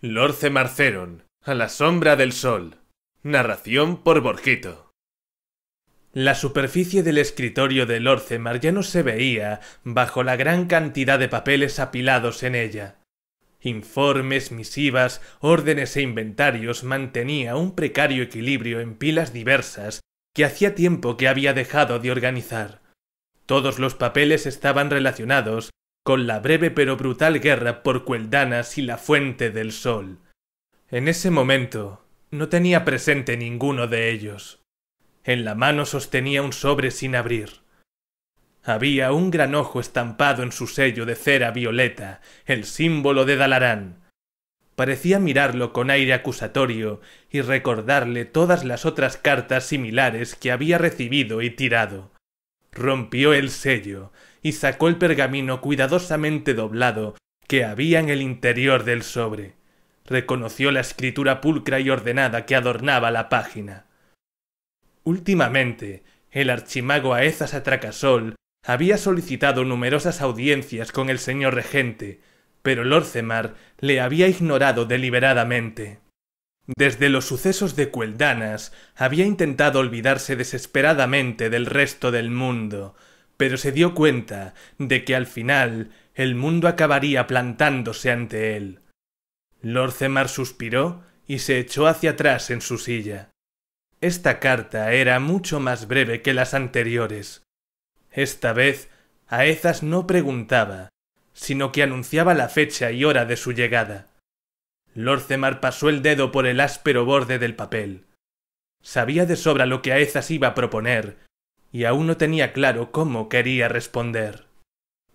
Lorce Marceron, a la sombra del sol. Narración por Borjito. La superficie del escritorio de Mar ya no se veía bajo la gran cantidad de papeles apilados en ella. Informes, misivas, órdenes e inventarios mantenía un precario equilibrio en pilas diversas que hacía tiempo que había dejado de organizar. Todos los papeles estaban relacionados con la breve pero brutal guerra por Cueldanas y la Fuente del Sol. En ese momento no tenía presente ninguno de ellos. En la mano sostenía un sobre sin abrir. Había un gran ojo estampado en su sello de cera violeta, el símbolo de Dalarán. Parecía mirarlo con aire acusatorio y recordarle todas las otras cartas similares que había recibido y tirado. Rompió el sello, y sacó el pergamino cuidadosamente doblado que había en el interior del sobre. Reconoció la escritura pulcra y ordenada que adornaba la página. Últimamente, el archimago Aezas Atracasol había solicitado numerosas audiencias con el señor regente, pero Lorcemar le había ignorado deliberadamente. Desde los sucesos de Cueldanas había intentado olvidarse desesperadamente del resto del mundo, pero se dio cuenta de que al final el mundo acabaría plantándose ante él. Lord suspiró y se echó hacia atrás en su silla. Esta carta era mucho más breve que las anteriores. Esta vez Aezas no preguntaba, sino que anunciaba la fecha y hora de su llegada. Lord pasó el dedo por el áspero borde del papel. Sabía de sobra lo que Aezas iba a proponer y aún no tenía claro cómo quería responder.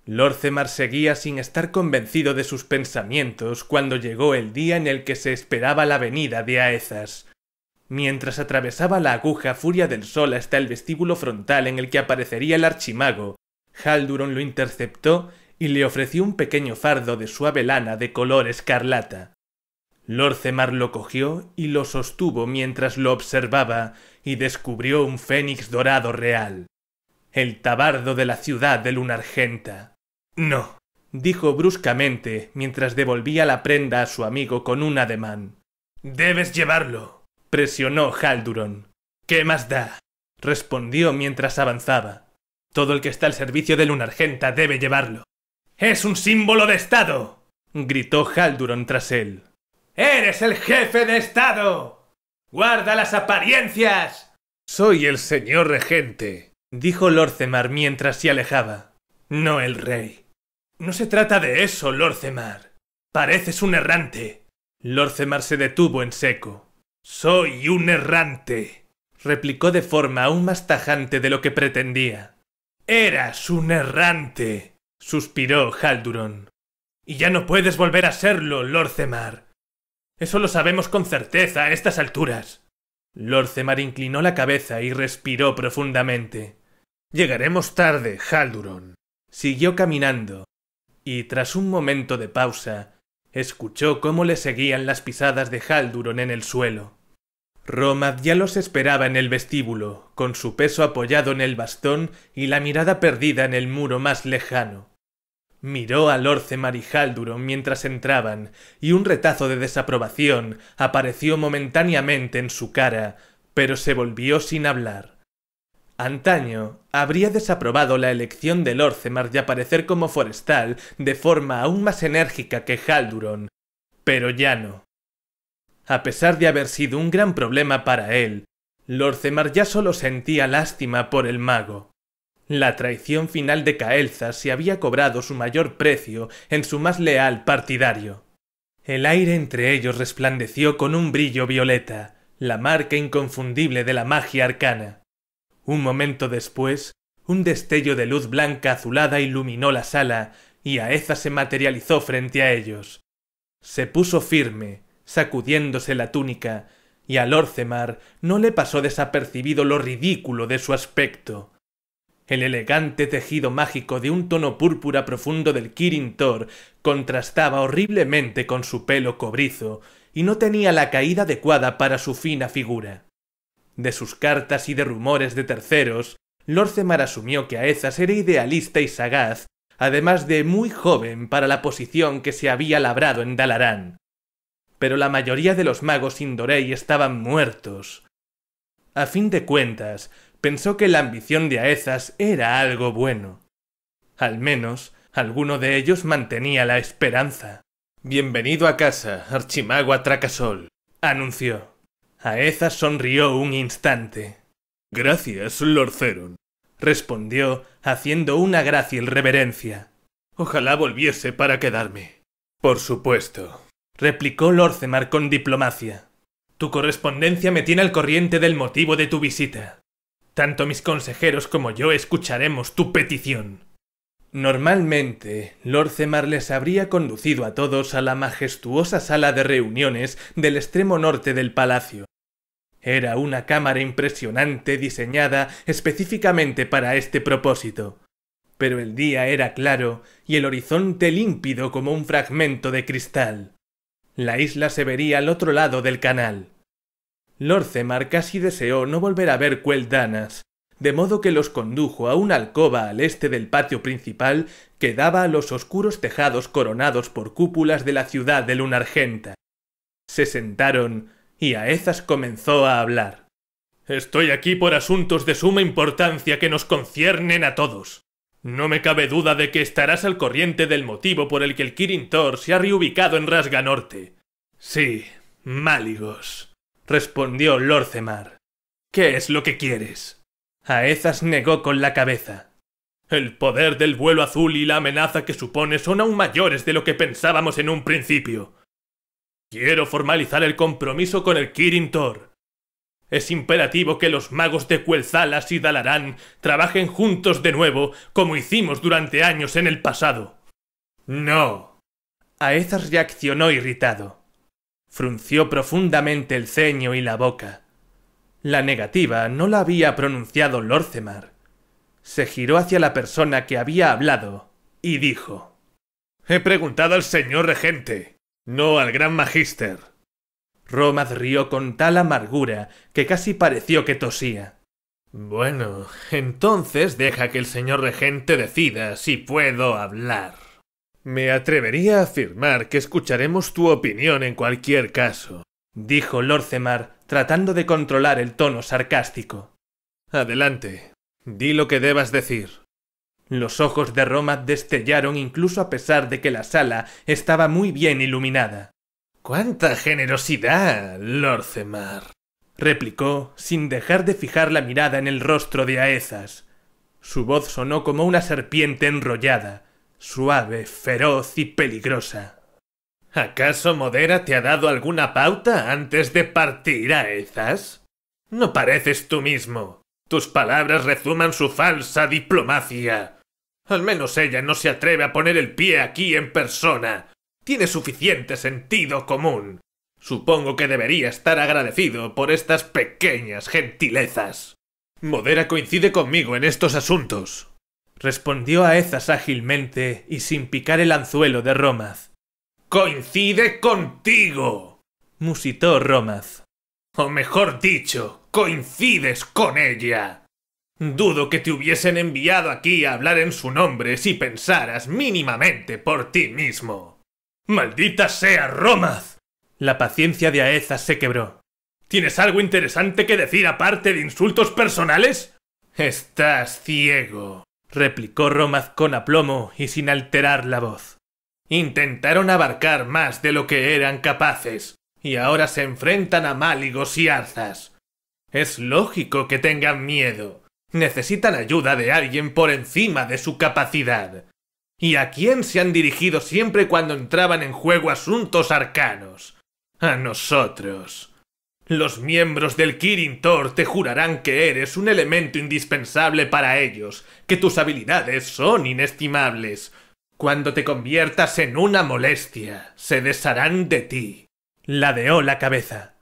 Lorcemar seguía sin estar convencido de sus pensamientos cuando llegó el día en el que se esperaba la venida de Aezas. Mientras atravesaba la aguja furia del sol hasta el vestíbulo frontal en el que aparecería el archimago, Halduron lo interceptó y le ofreció un pequeño fardo de suave lana de color escarlata. Lorcemar lo cogió y lo sostuvo mientras lo observaba, y descubrió un fénix dorado real. El tabardo de la ciudad de Lunargenta. No, dijo bruscamente mientras devolvía la prenda a su amigo con un ademán. Debes llevarlo, presionó Halduron. ¿Qué más da? respondió mientras avanzaba. Todo el que está al servicio de Lunargenta debe llevarlo. ¡Es un símbolo de Estado! gritó Halduron tras él. ¡Eres el jefe de Estado! ¡Guarda las apariencias! Soy el señor regente, dijo Lorcemar mientras se alejaba. No el rey. No se trata de eso, Lorcemar. Pareces un errante. Lorcemar se detuvo en seco. Soy un errante, replicó de forma aún más tajante de lo que pretendía. Eras un errante, suspiró Halduron. Y ya no puedes volver a serlo, Lorcemar. Eso lo sabemos con certeza a estas alturas. Lorcemar inclinó la cabeza y respiró profundamente. Llegaremos tarde, Halduron. Siguió caminando, y tras un momento de pausa, escuchó cómo le seguían las pisadas de Halduron en el suelo. Romad ya los esperaba en el vestíbulo, con su peso apoyado en el bastón y la mirada perdida en el muro más lejano. Miró al y Halduron mientras entraban, y un retazo de desaprobación apareció momentáneamente en su cara, pero se volvió sin hablar. Antaño habría desaprobado la elección del Mar de aparecer como forestal de forma aún más enérgica que Halduron, pero ya no. A pesar de haber sido un gran problema para él, Lorcemar ya solo sentía lástima por el mago. La traición final de Caelza se había cobrado su mayor precio en su más leal partidario. El aire entre ellos resplandeció con un brillo violeta, la marca inconfundible de la magia arcana. Un momento después, un destello de luz blanca azulada iluminó la sala y Aeza se materializó frente a ellos. Se puso firme, sacudiéndose la túnica, y al Orcemar no le pasó desapercibido lo ridículo de su aspecto. El elegante tejido mágico de un tono púrpura profundo del Kirin Thor contrastaba horriblemente con su pelo cobrizo y no tenía la caída adecuada para su fina figura. De sus cartas y de rumores de terceros, Lorcemar asumió que Aezas era idealista y sagaz, además de muy joven para la posición que se había labrado en Dalarán. Pero la mayoría de los magos Indorei estaban muertos. A fin de cuentas, pensó que la ambición de Aezas era algo bueno. Al menos, alguno de ellos mantenía la esperanza. Bienvenido a casa, Archimago Tracasol, anunció. Aezas sonrió un instante. Gracias, Lorceron, respondió, haciendo una grácil reverencia. Ojalá volviese para quedarme. Por supuesto, replicó Lorcemar con diplomacia. Tu correspondencia me tiene al corriente del motivo de tu visita. Tanto mis consejeros como yo escucharemos tu petición. Normalmente, Lord Zemar les habría conducido a todos a la majestuosa sala de reuniones del extremo norte del palacio. Era una cámara impresionante diseñada específicamente para este propósito. Pero el día era claro y el horizonte límpido como un fragmento de cristal. La isla se vería al otro lado del canal. Lorcemar casi deseó no volver a ver Cueldanas, de modo que los condujo a una alcoba al este del patio principal que daba a los oscuros tejados coronados por cúpulas de la ciudad de Lunargenta. Se sentaron y Aezas comenzó a hablar. Estoy aquí por asuntos de suma importancia que nos conciernen a todos. No me cabe duda de que estarás al corriente del motivo por el que el Kirin Thor se ha reubicado en Rasga Norte. Sí, Máligos respondió Lorcemar. ¿Qué es lo que quieres? Aezas negó con la cabeza. El poder del vuelo azul y la amenaza que supone son aún mayores de lo que pensábamos en un principio. Quiero formalizar el compromiso con el Kirin Tor. Es imperativo que los magos de Cuelzalas y Dalarán trabajen juntos de nuevo, como hicimos durante años en el pasado. No. Aezas reaccionó irritado. Frunció profundamente el ceño y la boca. La negativa no la había pronunciado Lorcemar. Se giró hacia la persona que había hablado y dijo: He preguntado al señor regente, no al gran magíster. Romaz rió con tal amargura que casi pareció que tosía. Bueno, entonces deja que el señor regente decida si puedo hablar. Me atrevería a afirmar que escucharemos tu opinión en cualquier caso, dijo Lorcemar, tratando de controlar el tono sarcástico. Adelante, di lo que debas decir. Los ojos de Roma destellaron incluso a pesar de que la sala estaba muy bien iluminada. ¡Cuánta generosidad, Lorcemar! replicó, sin dejar de fijar la mirada en el rostro de Aezas. Su voz sonó como una serpiente enrollada suave, feroz y peligrosa. ¿Acaso Modera te ha dado alguna pauta antes de partir a Ezas? No pareces tú mismo. Tus palabras rezuman su falsa diplomacia. Al menos ella no se atreve a poner el pie aquí en persona. Tiene suficiente sentido común. Supongo que debería estar agradecido por estas pequeñas gentilezas. Modera coincide conmigo en estos asuntos respondió Aezas ágilmente y sin picar el anzuelo de Romaz. ¡Coincide contigo! musitó Romaz. O mejor dicho, coincides con ella. Dudo que te hubiesen enviado aquí a hablar en su nombre si pensaras mínimamente por ti mismo. ¡Maldita sea Romaz! La paciencia de Aezas se quebró. ¿Tienes algo interesante que decir aparte de insultos personales? Estás ciego replicó Romaz con aplomo y sin alterar la voz. Intentaron abarcar más de lo que eran capaces, y ahora se enfrentan a máligos y arzas. Es lógico que tengan miedo. Necesitan ayuda de alguien por encima de su capacidad. ¿Y a quién se han dirigido siempre cuando entraban en juego asuntos arcanos? A nosotros. Los miembros del Kirin Tor te jurarán que eres un elemento indispensable para ellos, que tus habilidades son inestimables. Cuando te conviertas en una molestia, se desharán de ti. Ladeó la cabeza.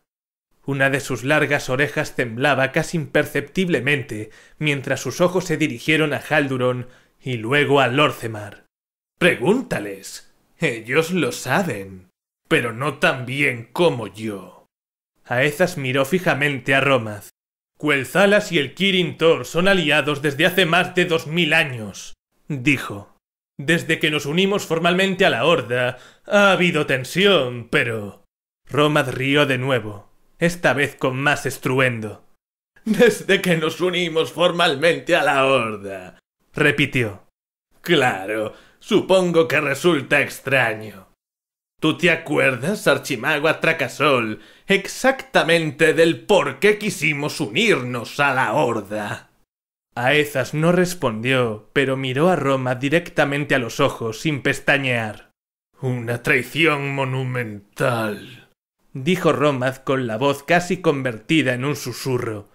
Una de sus largas orejas temblaba casi imperceptiblemente mientras sus ojos se dirigieron a Halduron y luego a Lorcemar. Pregúntales. Ellos lo saben, pero no tan bien como yo. Aezas miró fijamente a Romaz. Quelzalas y el Kirin Tor son aliados desde hace más de dos mil años, dijo. Desde que nos unimos formalmente a la Horda, ha habido tensión, pero. Romaz rió de nuevo, esta vez con más estruendo. Desde que nos unimos formalmente a la Horda, repitió. Claro, supongo que resulta extraño. ¿Tú te acuerdas, Archimago Atracasol, exactamente del por qué quisimos unirnos a la Horda? Aezas no respondió, pero miró a Roma directamente a los ojos sin pestañear. Una traición monumental, dijo Romaz con la voz casi convertida en un susurro.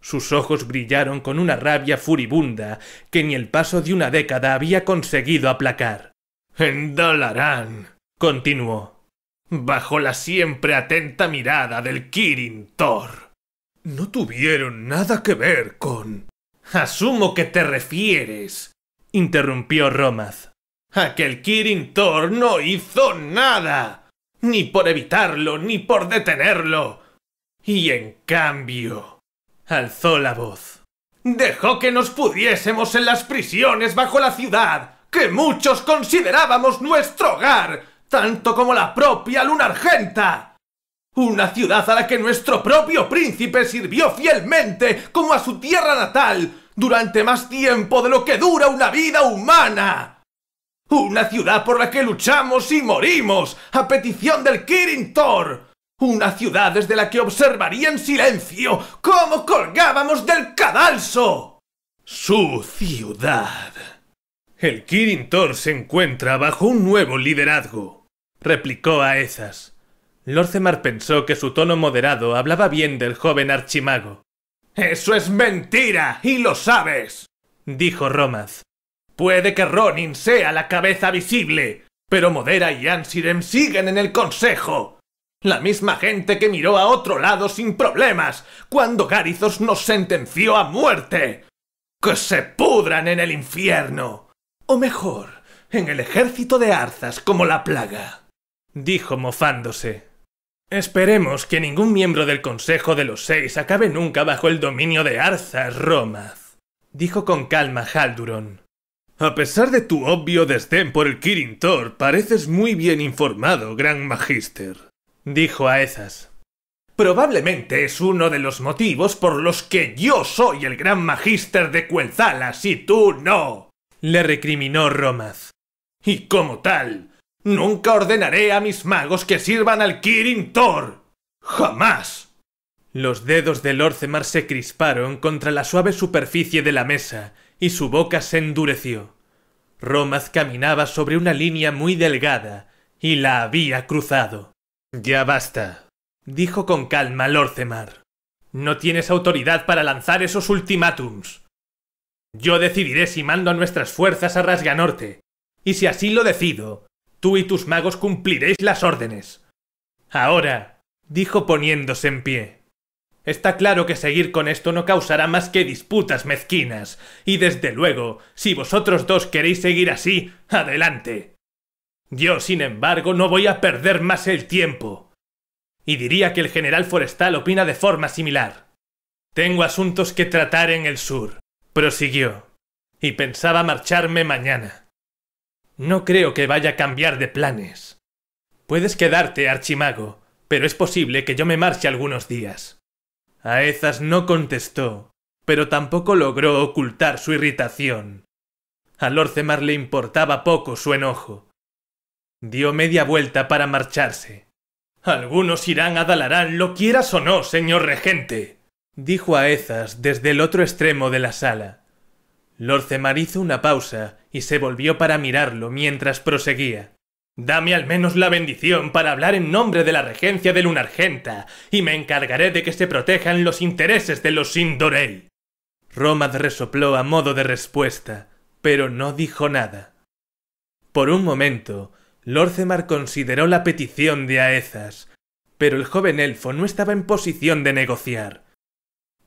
Sus ojos brillaron con una rabia furibunda que ni el paso de una década había conseguido aplacar. En continuó, bajo la siempre atenta mirada del Kirin Thor. No tuvieron nada que ver con... Asumo que te refieres, interrumpió Romaz. Aquel Kirin Thor no hizo nada, ni por evitarlo, ni por detenerlo. Y en cambio, alzó la voz. Dejó que nos pudiésemos en las prisiones bajo la ciudad, que muchos considerábamos nuestro hogar, tanto como la propia Luna Argenta. Una ciudad a la que nuestro propio príncipe sirvió fielmente como a su tierra natal durante más tiempo de lo que dura una vida humana. Una ciudad por la que luchamos y morimos a petición del Kirin Thor. Una ciudad desde la que observaría en silencio cómo colgábamos del cadalso. Su ciudad. El Kirin se encuentra bajo un nuevo liderazgo replicó a esas Lorcemar pensó que su tono moderado hablaba bien del joven archimago. ¡Eso es mentira! ¡Y lo sabes! dijo Romaz. Puede que Ronin sea la cabeza visible, pero Modera y Ansirem siguen en el Consejo. La misma gente que miró a otro lado sin problemas cuando Garizos nos sentenció a muerte. Que se pudran en el infierno. O mejor, en el ejército de Arzas como la plaga dijo mofándose. Esperemos que ningún miembro del Consejo de los Seis acabe nunca bajo el dominio de Arzas Romath. dijo con calma Halduron. A pesar de tu obvio desdén por el Kirin pareces muy bien informado, gran magíster, dijo a Aezas. Probablemente es uno de los motivos por los que yo soy el gran magíster de Cuelzalas, y tú no, le recriminó Romath. Y como tal, Nunca ordenaré a mis magos que sirvan al Kirin Thor. Jamás. Los dedos del Lord se crisparon contra la suave superficie de la mesa y su boca se endureció. Romaz caminaba sobre una línea muy delgada y la había cruzado. Ya basta, dijo con calma Lorcemar. No tienes autoridad para lanzar esos ultimátums. Yo decidiré si mando a nuestras fuerzas a Rasganorte, y si así lo decido, tú y tus magos cumpliréis las órdenes. Ahora, dijo poniéndose en pie. Está claro que seguir con esto no causará más que disputas mezquinas, y desde luego, si vosotros dos queréis seguir así, adelante. Yo, sin embargo, no voy a perder más el tiempo. Y diría que el general forestal opina de forma similar. Tengo asuntos que tratar en el sur, prosiguió, y pensaba marcharme mañana. No creo que vaya a cambiar de planes. Puedes quedarte, archimago, pero es posible que yo me marche algunos días. Aezas no contestó, pero tampoco logró ocultar su irritación. A Lorcemar le importaba poco su enojo. Dio media vuelta para marcharse. Algunos irán a Dalarán, lo quieras o no, señor regente, dijo Aezas desde el otro extremo de la sala. Lorcemar hizo una pausa y se volvió para mirarlo mientras proseguía. Dame al menos la bendición para hablar en nombre de la regencia de Lunargenta, y me encargaré de que se protejan los intereses de los Sindorei. Romad resopló a modo de respuesta, pero no dijo nada. Por un momento, Lorcemar consideró la petición de Aezas, pero el joven elfo no estaba en posición de negociar.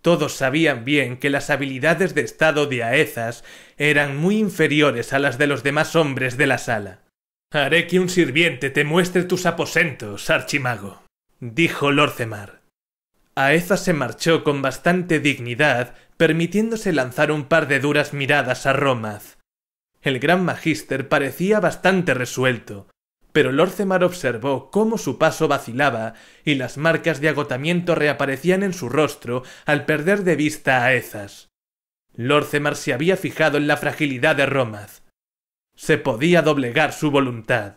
Todos sabían bien que las habilidades de estado de Aezas eran muy inferiores a las de los demás hombres de la sala. Haré que un sirviente te muestre tus aposentos, archimago, dijo Lorcemar. Aezas se marchó con bastante dignidad, permitiéndose lanzar un par de duras miradas a Romaz. El gran magíster parecía bastante resuelto, pero Lorcemar observó cómo su paso vacilaba y las marcas de agotamiento reaparecían en su rostro al perder de vista a Ezas. Lorcemar se había fijado en la fragilidad de Romaz. Se podía doblegar su voluntad.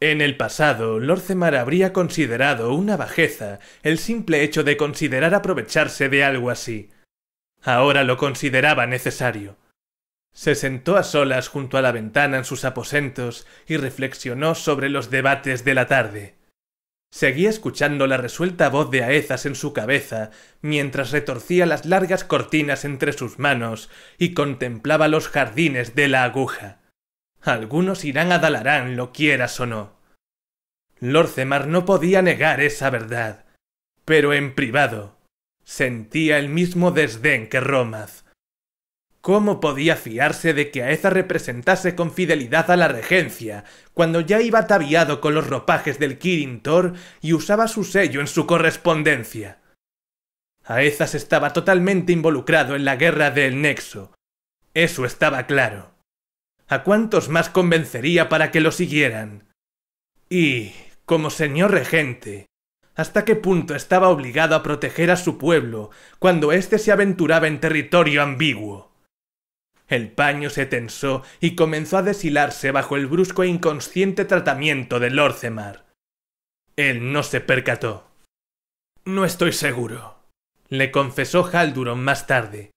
En el pasado, Lorcemar habría considerado una bajeza el simple hecho de considerar aprovecharse de algo así. Ahora lo consideraba necesario. Se sentó a solas junto a la ventana en sus aposentos y reflexionó sobre los debates de la tarde. Seguía escuchando la resuelta voz de Aezas en su cabeza, mientras retorcía las largas cortinas entre sus manos y contemplaba los jardines de la aguja. Algunos irán a Dalarán, lo quieras o no. Lorcemar no podía negar esa verdad, pero en privado sentía el mismo desdén que Romaz. ¿Cómo podía fiarse de que Aeza representase con fidelidad a la regencia, cuando ya iba ataviado con los ropajes del Kirin Tor y usaba su sello en su correspondencia? Aezas estaba totalmente involucrado en la guerra del Nexo. Eso estaba claro. ¿A cuántos más convencería para que lo siguieran? Y, como señor regente, ¿hasta qué punto estaba obligado a proteger a su pueblo cuando éste se aventuraba en territorio ambiguo? El paño se tensó y comenzó a deshilarse bajo el brusco e inconsciente tratamiento de Lorcemar. Él no se percató. No estoy seguro, le confesó Halduron más tarde.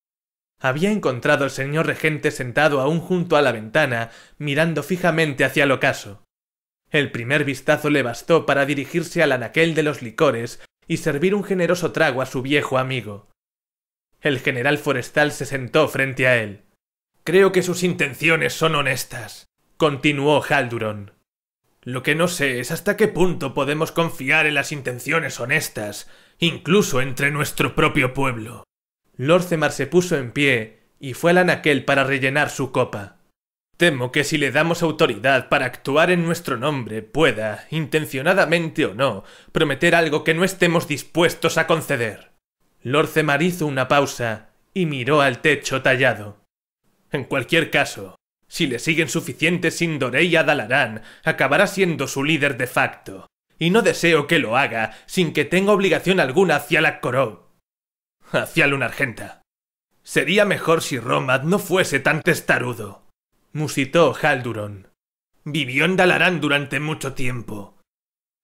Había encontrado al señor regente sentado aún junto a la ventana, mirando fijamente hacia el ocaso. El primer vistazo le bastó para dirigirse al anaquel de los licores y servir un generoso trago a su viejo amigo. El general forestal se sentó frente a él. Creo que sus intenciones son honestas, continuó Halduron. Lo que no sé es hasta qué punto podemos confiar en las intenciones honestas, incluso entre nuestro propio pueblo. Lorcemar se puso en pie y fue al anaquel para rellenar su copa. Temo que si le damos autoridad para actuar en nuestro nombre, pueda, intencionadamente o no, prometer algo que no estemos dispuestos a conceder. Lorcemar hizo una pausa y miró al techo tallado. En cualquier caso, si le siguen suficientes sin a Dalarán, acabará siendo su líder de facto. Y no deseo que lo haga sin que tenga obligación alguna hacia la coro, Hacia Lunargenta. Argenta. Sería mejor si Romad no fuese tan testarudo. Musitó Halduron. Vivió en Dalarán durante mucho tiempo.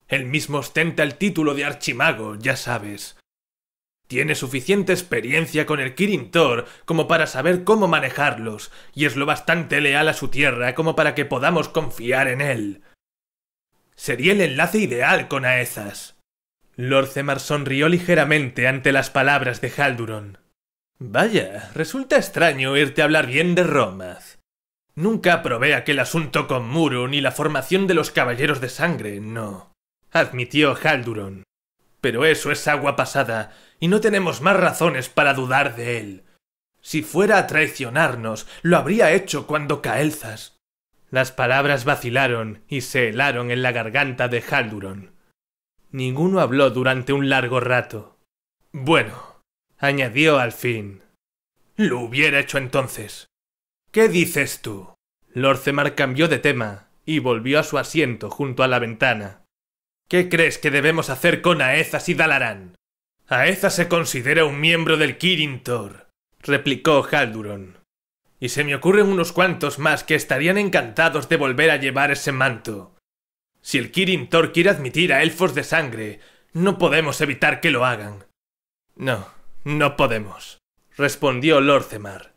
Él mismo ostenta el título de archimago, ya sabes, tiene suficiente experiencia con el Kirin Tor como para saber cómo manejarlos, y es lo bastante leal a su tierra como para que podamos confiar en él. Sería el enlace ideal con Aezas. Lord Zemar sonrió ligeramente ante las palabras de Halduron. Vaya, resulta extraño oírte hablar bien de Romaz. Nunca probé aquel asunto con Muro ni la formación de los caballeros de sangre, no. Admitió Halduron. Pero eso es agua pasada, y no tenemos más razones para dudar de él. Si fuera a traicionarnos, lo habría hecho cuando Caelzas. Las palabras vacilaron y se helaron en la garganta de Halduron. Ninguno habló durante un largo rato. Bueno, añadió al fin. Lo hubiera hecho entonces. ¿Qué dices tú? Lorcemar cambió de tema y volvió a su asiento junto a la ventana. ¿Qué crees que debemos hacer con Aezas y Dalaran? Aeza se considera un miembro del Kirintor, replicó Halduron. Y se me ocurren unos cuantos más que estarían encantados de volver a llevar ese manto. Si el Kirintor quiere admitir a elfos de sangre, no podemos evitar que lo hagan. No, no podemos, respondió Lorcemar,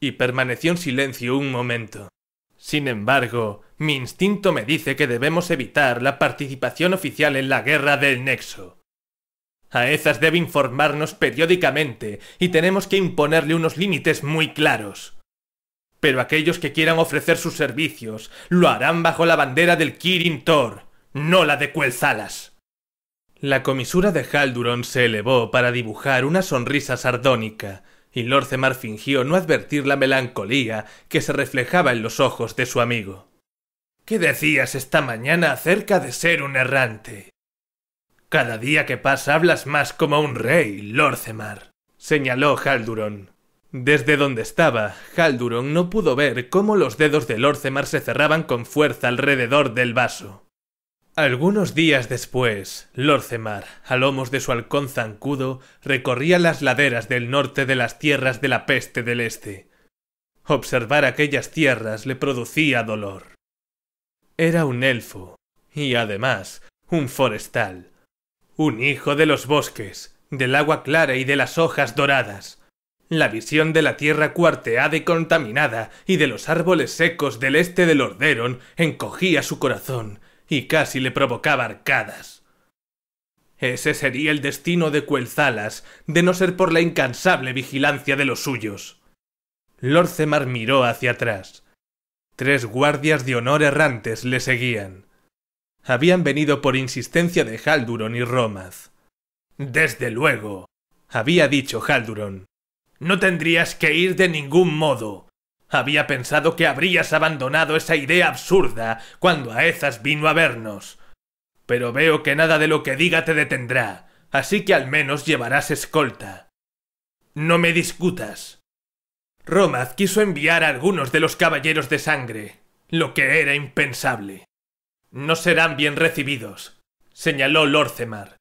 y permaneció en silencio un momento. Sin embargo, mi instinto me dice que debemos evitar la participación oficial en la guerra del Nexo. A Aezas debe informarnos periódicamente y tenemos que imponerle unos límites muy claros. Pero aquellos que quieran ofrecer sus servicios lo harán bajo la bandera del Kirin Thor, no la de Quelzalas. La comisura de Halduron se elevó para dibujar una sonrisa sardónica, y Lorcemar fingió no advertir la melancolía que se reflejaba en los ojos de su amigo. ¿Qué decías esta mañana acerca de ser un errante? Cada día que pasa hablas más como un rey, Lorcemar. señaló Halduron. Desde donde estaba, Halduron no pudo ver cómo los dedos de Lorcemar se cerraban con fuerza alrededor del vaso. Algunos días después, Lorcemar, a lomos de su halcón zancudo, recorría las laderas del norte de las tierras de la peste del este. Observar aquellas tierras le producía dolor. Era un elfo, y además un forestal, un hijo de los bosques, del agua clara y de las hojas doradas. La visión de la tierra cuarteada y contaminada y de los árboles secos del este del Orderon encogía su corazón y casi le provocaba arcadas. Ese sería el destino de Cuelzalas, de no ser por la incansable vigilancia de los suyos. Lorcemar miró hacia atrás. Tres guardias de honor errantes le seguían. Habían venido por insistencia de Halduron y Romaz. Desde luego, había dicho Halduron. No tendrías que ir de ningún modo. Había pensado que habrías abandonado esa idea absurda cuando Aezas vino a vernos. Pero veo que nada de lo que diga te detendrá, así que al menos llevarás escolta. No me discutas. Romaz quiso enviar a algunos de los caballeros de sangre, lo que era impensable. No serán bien recibidos, señaló Lorcemar.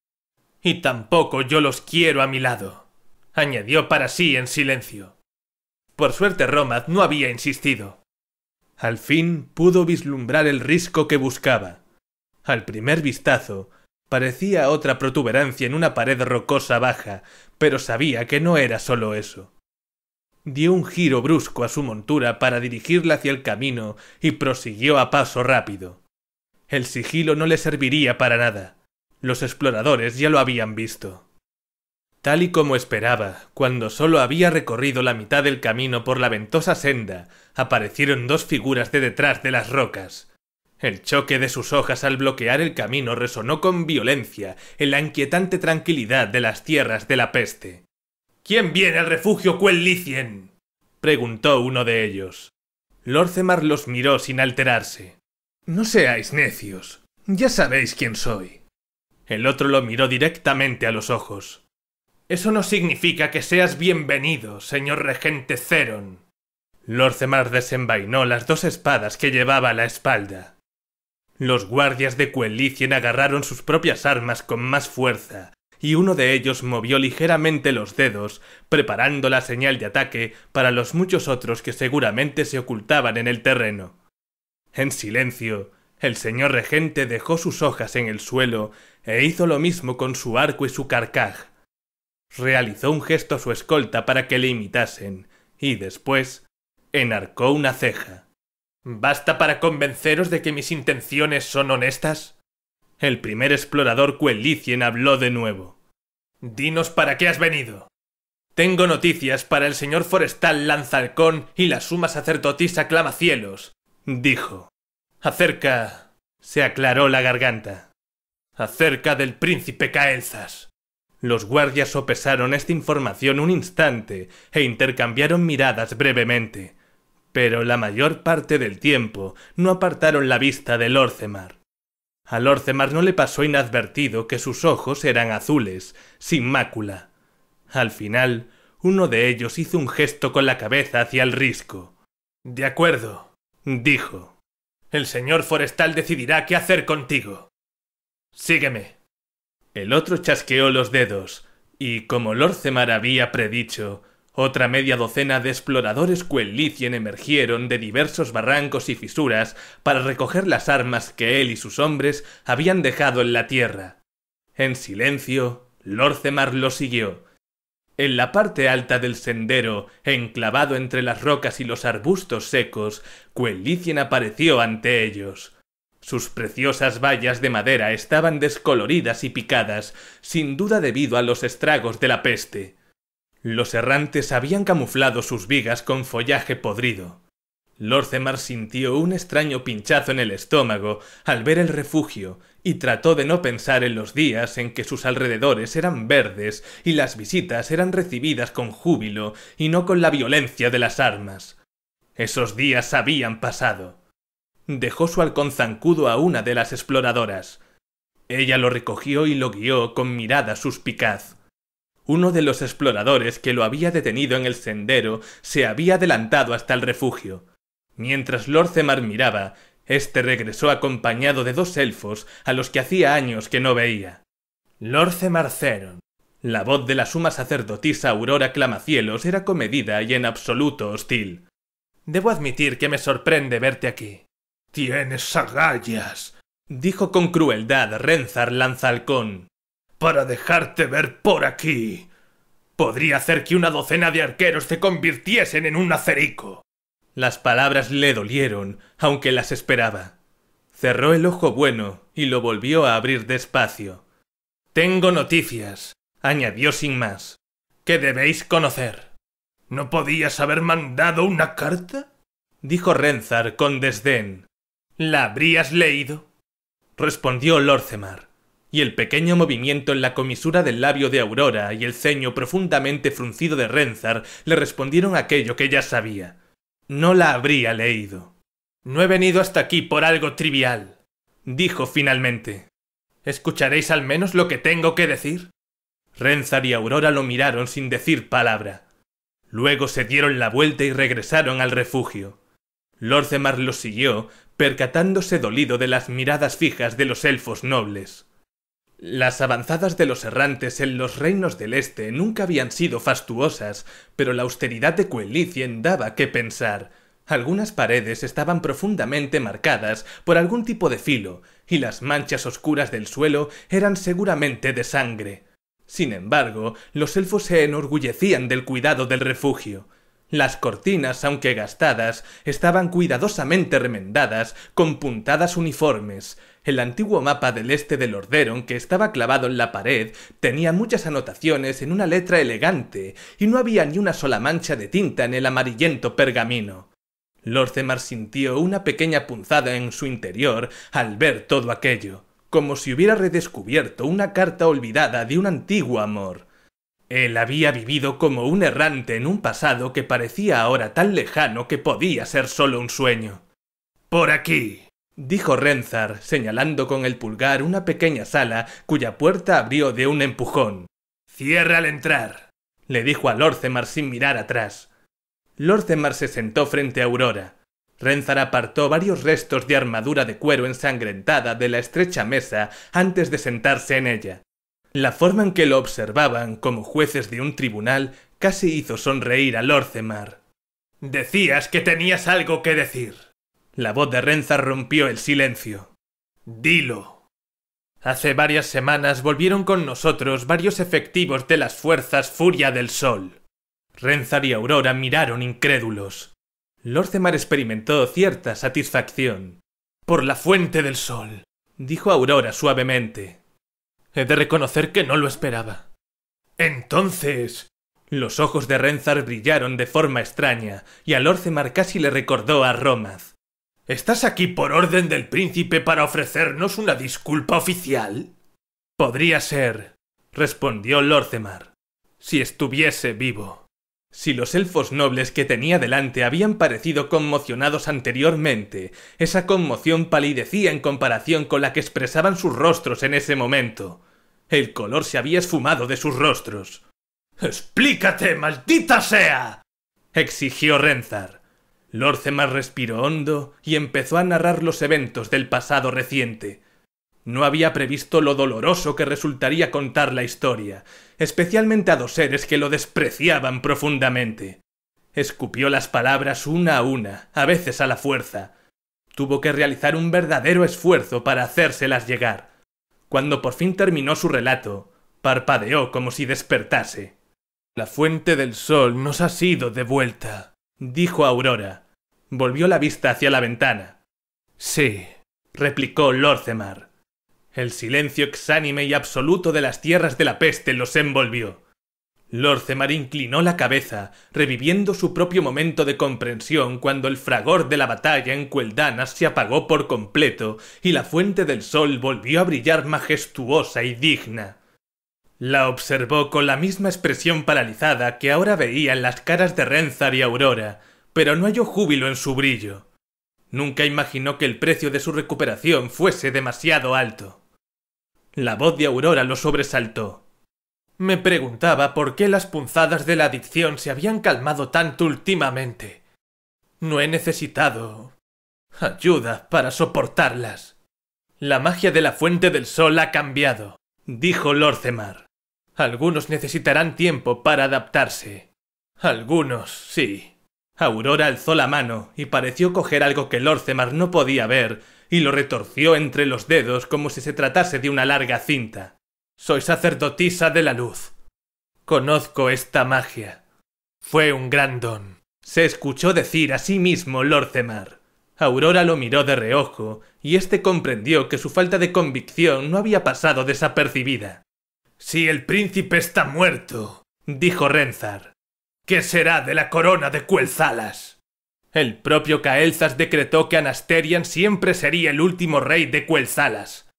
Y tampoco yo los quiero a mi lado, añadió para sí en silencio. Por suerte Romad no había insistido. Al fin pudo vislumbrar el risco que buscaba. Al primer vistazo, parecía otra protuberancia en una pared rocosa baja, pero sabía que no era solo eso. Dio un giro brusco a su montura para dirigirla hacia el camino y prosiguió a paso rápido. El sigilo no le serviría para nada. Los exploradores ya lo habían visto. Tal y como esperaba, cuando solo había recorrido la mitad del camino por la ventosa senda, aparecieron dos figuras de detrás de las rocas. El choque de sus hojas al bloquear el camino resonó con violencia en la inquietante tranquilidad de las tierras de la peste. ¿Quién viene al refugio Quellicien? preguntó uno de ellos. Lorcemar los miró sin alterarse. No seáis necios. Ya sabéis quién soy. El otro lo miró directamente a los ojos. Eso no significa que seas bienvenido, señor regente Ceron. Lorcemar desenvainó las dos espadas que llevaba a la espalda. Los guardias de Cuellicien agarraron sus propias armas con más fuerza, y uno de ellos movió ligeramente los dedos, preparando la señal de ataque para los muchos otros que seguramente se ocultaban en el terreno. En silencio, el señor regente dejó sus hojas en el suelo e hizo lo mismo con su arco y su carcaj. Realizó un gesto a su escolta para que le imitasen, y después enarcó una ceja. ¿Basta para convenceros de que mis intenciones son honestas? El primer explorador Cuelicien habló de nuevo. Dinos para qué has venido. Tengo noticias para el señor forestal Lanzalcón y la suma sacerdotisa Clamacielos, dijo. Acerca. se aclaró la garganta. Acerca del príncipe Caenzas. Los guardias sopesaron esta información un instante e intercambiaron miradas brevemente, pero la mayor parte del tiempo no apartaron la vista del Orcemar. Al Orcemar no le pasó inadvertido que sus ojos eran azules, sin mácula. Al final, uno de ellos hizo un gesto con la cabeza hacia el risco. De acuerdo, dijo. El señor forestal decidirá qué hacer contigo. Sígueme. El otro chasqueó los dedos, y como Lorcemar había predicho, otra media docena de exploradores Cuellicien emergieron de diversos barrancos y fisuras para recoger las armas que él y sus hombres habían dejado en la tierra. En silencio, Lorcemar lo siguió. En la parte alta del sendero, enclavado entre las rocas y los arbustos secos, Cuellicien apareció ante ellos. Sus preciosas vallas de madera estaban descoloridas y picadas, sin duda debido a los estragos de la peste. Los errantes habían camuflado sus vigas con follaje podrido. Lorcemar sintió un extraño pinchazo en el estómago al ver el refugio y trató de no pensar en los días en que sus alrededores eran verdes y las visitas eran recibidas con júbilo y no con la violencia de las armas. Esos días habían pasado dejó su halcón zancudo a una de las exploradoras. Ella lo recogió y lo guió con mirada suspicaz. Uno de los exploradores que lo había detenido en el sendero se había adelantado hasta el refugio. Mientras Lorcemar miraba, éste regresó acompañado de dos elfos a los que hacía años que no veía. Lorcemar Ceron. La voz de la suma sacerdotisa Aurora Clamacielos era comedida y en absoluto hostil. Debo admitir que me sorprende verte aquí. Tienes agallas, dijo con crueldad Renzar Lanzalcón, para dejarte ver por aquí. Podría hacer que una docena de arqueros se convirtiesen en un acerico. Las palabras le dolieron, aunque las esperaba. Cerró el ojo bueno y lo volvió a abrir despacio. Tengo noticias, añadió sin más, que debéis conocer. ¿No podías haber mandado una carta? dijo Renzar con desdén. ¿La habrías leído? respondió Lorcemar, y el pequeño movimiento en la comisura del labio de Aurora y el ceño profundamente fruncido de Renzar le respondieron aquello que ya sabía. No la habría leído. No he venido hasta aquí por algo trivial, dijo finalmente. ¿Escucharéis al menos lo que tengo que decir? Renzar y Aurora lo miraron sin decir palabra. Luego se dieron la vuelta y regresaron al refugio. Lorcemar los siguió, percatándose dolido de las miradas fijas de los elfos nobles. Las avanzadas de los errantes en los reinos del este nunca habían sido fastuosas, pero la austeridad de Quelicien daba que pensar. Algunas paredes estaban profundamente marcadas por algún tipo de filo, y las manchas oscuras del suelo eran seguramente de sangre. Sin embargo, los elfos se enorgullecían del cuidado del refugio. Las cortinas, aunque gastadas, estaban cuidadosamente remendadas con puntadas uniformes. El antiguo mapa del este del Orderon que estaba clavado en la pared tenía muchas anotaciones en una letra elegante y no había ni una sola mancha de tinta en el amarillento pergamino. mar sintió una pequeña punzada en su interior al ver todo aquello, como si hubiera redescubierto una carta olvidada de un antiguo amor. Él había vivido como un errante en un pasado que parecía ahora tan lejano que podía ser solo un sueño. Por aquí, dijo Renzar, señalando con el pulgar una pequeña sala cuya puerta abrió de un empujón. Cierra al entrar, le dijo a Lorcemar sin mirar atrás. Lorcemar se sentó frente a Aurora. Renzar apartó varios restos de armadura de cuero ensangrentada de la estrecha mesa antes de sentarse en ella. La forma en que lo observaban como jueces de un tribunal casi hizo sonreír a Lorcemar. Decías que tenías algo que decir. La voz de Renza rompió el silencio. Dilo. Hace varias semanas volvieron con nosotros varios efectivos de las fuerzas Furia del Sol. Renzar y Aurora miraron incrédulos. Lorcemar experimentó cierta satisfacción. Por la fuente del sol, dijo Aurora suavemente. He de reconocer que no lo esperaba. Entonces. Los ojos de Renzar brillaron de forma extraña, y a Lorzemar casi le recordó a Romaz. ¿Estás aquí por orden del príncipe para ofrecernos una disculpa oficial? Podría ser, respondió Lorcemar, si estuviese vivo. Si los elfos nobles que tenía delante habían parecido conmocionados anteriormente, esa conmoción palidecía en comparación con la que expresaban sus rostros en ese momento. El color se había esfumado de sus rostros. ¡Explícate, maldita sea! exigió Renzar. Lorcema respiró hondo y empezó a narrar los eventos del pasado reciente. No había previsto lo doloroso que resultaría contar la historia, especialmente a dos seres que lo despreciaban profundamente. Escupió las palabras una a una, a veces a la fuerza. Tuvo que realizar un verdadero esfuerzo para hacérselas llegar. Cuando por fin terminó su relato, parpadeó como si despertase. La fuente del sol nos ha sido de vuelta, dijo Aurora. Volvió la vista hacia la ventana. Sí, replicó Lorzemar. El silencio exánime y absoluto de las tierras de la peste los envolvió. Lorcemar inclinó la cabeza, reviviendo su propio momento de comprensión cuando el fragor de la batalla en Cueldanas se apagó por completo y la fuente del sol volvió a brillar majestuosa y digna. La observó con la misma expresión paralizada que ahora veía en las caras de Renzar y Aurora, pero no halló júbilo en su brillo. Nunca imaginó que el precio de su recuperación fuese demasiado alto. La voz de Aurora lo sobresaltó. Me preguntaba por qué las punzadas de la adicción se habían calmado tanto últimamente. No he necesitado ayuda para soportarlas. La magia de la fuente del sol ha cambiado, dijo Lorcemar. Algunos necesitarán tiempo para adaptarse. Algunos, sí. Aurora alzó la mano y pareció coger algo que Lorcemar no podía ver, y lo retorció entre los dedos como si se tratase de una larga cinta. Soy sacerdotisa de la luz. Conozco esta magia. Fue un gran don. Se escuchó decir a sí mismo Lorcemar. Aurora lo miró de reojo, y éste comprendió que su falta de convicción no había pasado desapercibida. Si el príncipe está muerto, dijo Renzar, ¿Qué será de la corona de Cuelzalas? El propio Caelzas decretó que Anasterian siempre sería el último rey de Cuelzalas.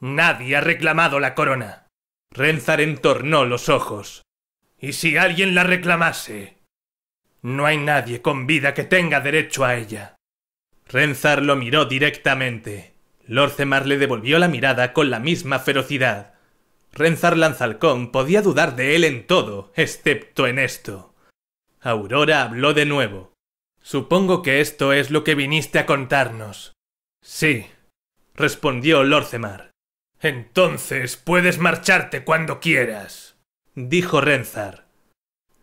Nadie ha reclamado la corona. Renzar entornó los ojos. ¿Y si alguien la reclamase? No hay nadie con vida que tenga derecho a ella. Renzar lo miró directamente. Lorcemar le devolvió la mirada con la misma ferocidad. Renzar Lanzalcón podía dudar de él en todo, excepto en esto. Aurora habló de nuevo. Supongo que esto es lo que viniste a contarnos. Sí, respondió Lorcemar. Entonces puedes marcharte cuando quieras, dijo Renzar.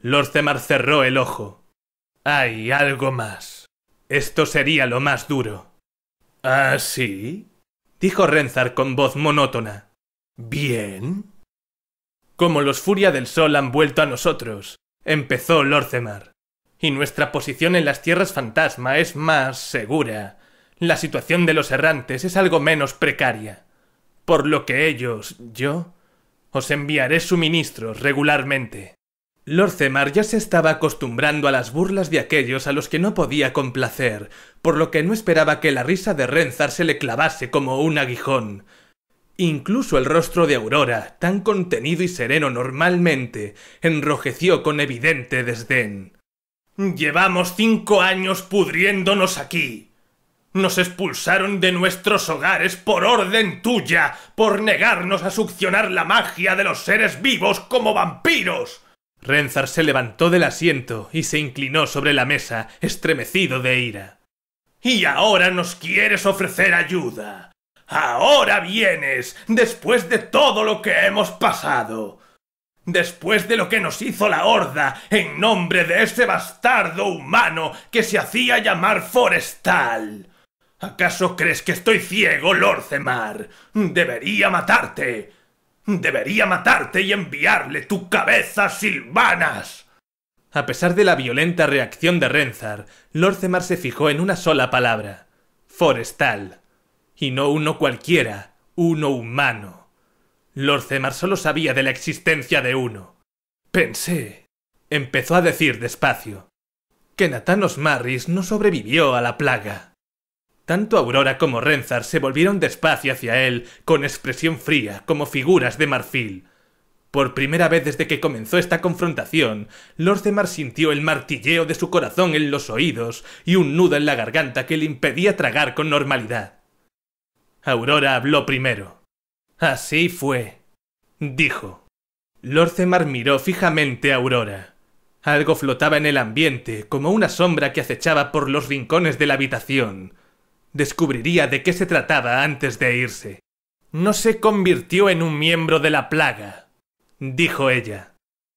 Lorcemar cerró el ojo. Hay algo más. Esto sería lo más duro. ¿Ah, sí? dijo Renzar con voz monótona. Bien. Como los Furia del Sol han vuelto a nosotros, empezó Lorcemar. Y nuestra posición en las tierras fantasma es más segura. La situación de los errantes es algo menos precaria. Por lo que ellos, yo, os enviaré suministros regularmente. Lorcemar ya se estaba acostumbrando a las burlas de aquellos a los que no podía complacer, por lo que no esperaba que la risa de Renzar se le clavase como un aguijón. Incluso el rostro de Aurora, tan contenido y sereno normalmente, enrojeció con evidente desdén. Llevamos cinco años pudriéndonos aquí. Nos expulsaron de nuestros hogares por orden tuya, por negarnos a succionar la magia de los seres vivos como vampiros. Renzar se levantó del asiento y se inclinó sobre la mesa, estremecido de ira. Y ahora nos quieres ofrecer ayuda. Ahora vienes, después de todo lo que hemos pasado. Después de lo que nos hizo la Horda en nombre de ese bastardo humano que se hacía llamar Forestal. ¿Acaso crees que estoy ciego, Lorcemar? Debería matarte. Debería matarte y enviarle tu cabeza a Silvanas. A pesar de la violenta reacción de Renzar, Lorcemar se fijó en una sola palabra. Forestal y no uno cualquiera, uno humano. Lord solo sabía de la existencia de uno. Pensé, empezó a decir despacio, que Natanos Marris no sobrevivió a la plaga. Tanto Aurora como Renzar se volvieron despacio hacia él, con expresión fría, como figuras de marfil. Por primera vez desde que comenzó esta confrontación, Lord sintió el martilleo de su corazón en los oídos y un nudo en la garganta que le impedía tragar con normalidad. Aurora habló primero. Así fue, dijo. Lorcemar miró fijamente a Aurora. Algo flotaba en el ambiente, como una sombra que acechaba por los rincones de la habitación. Descubriría de qué se trataba antes de irse. No se convirtió en un miembro de la plaga, dijo ella.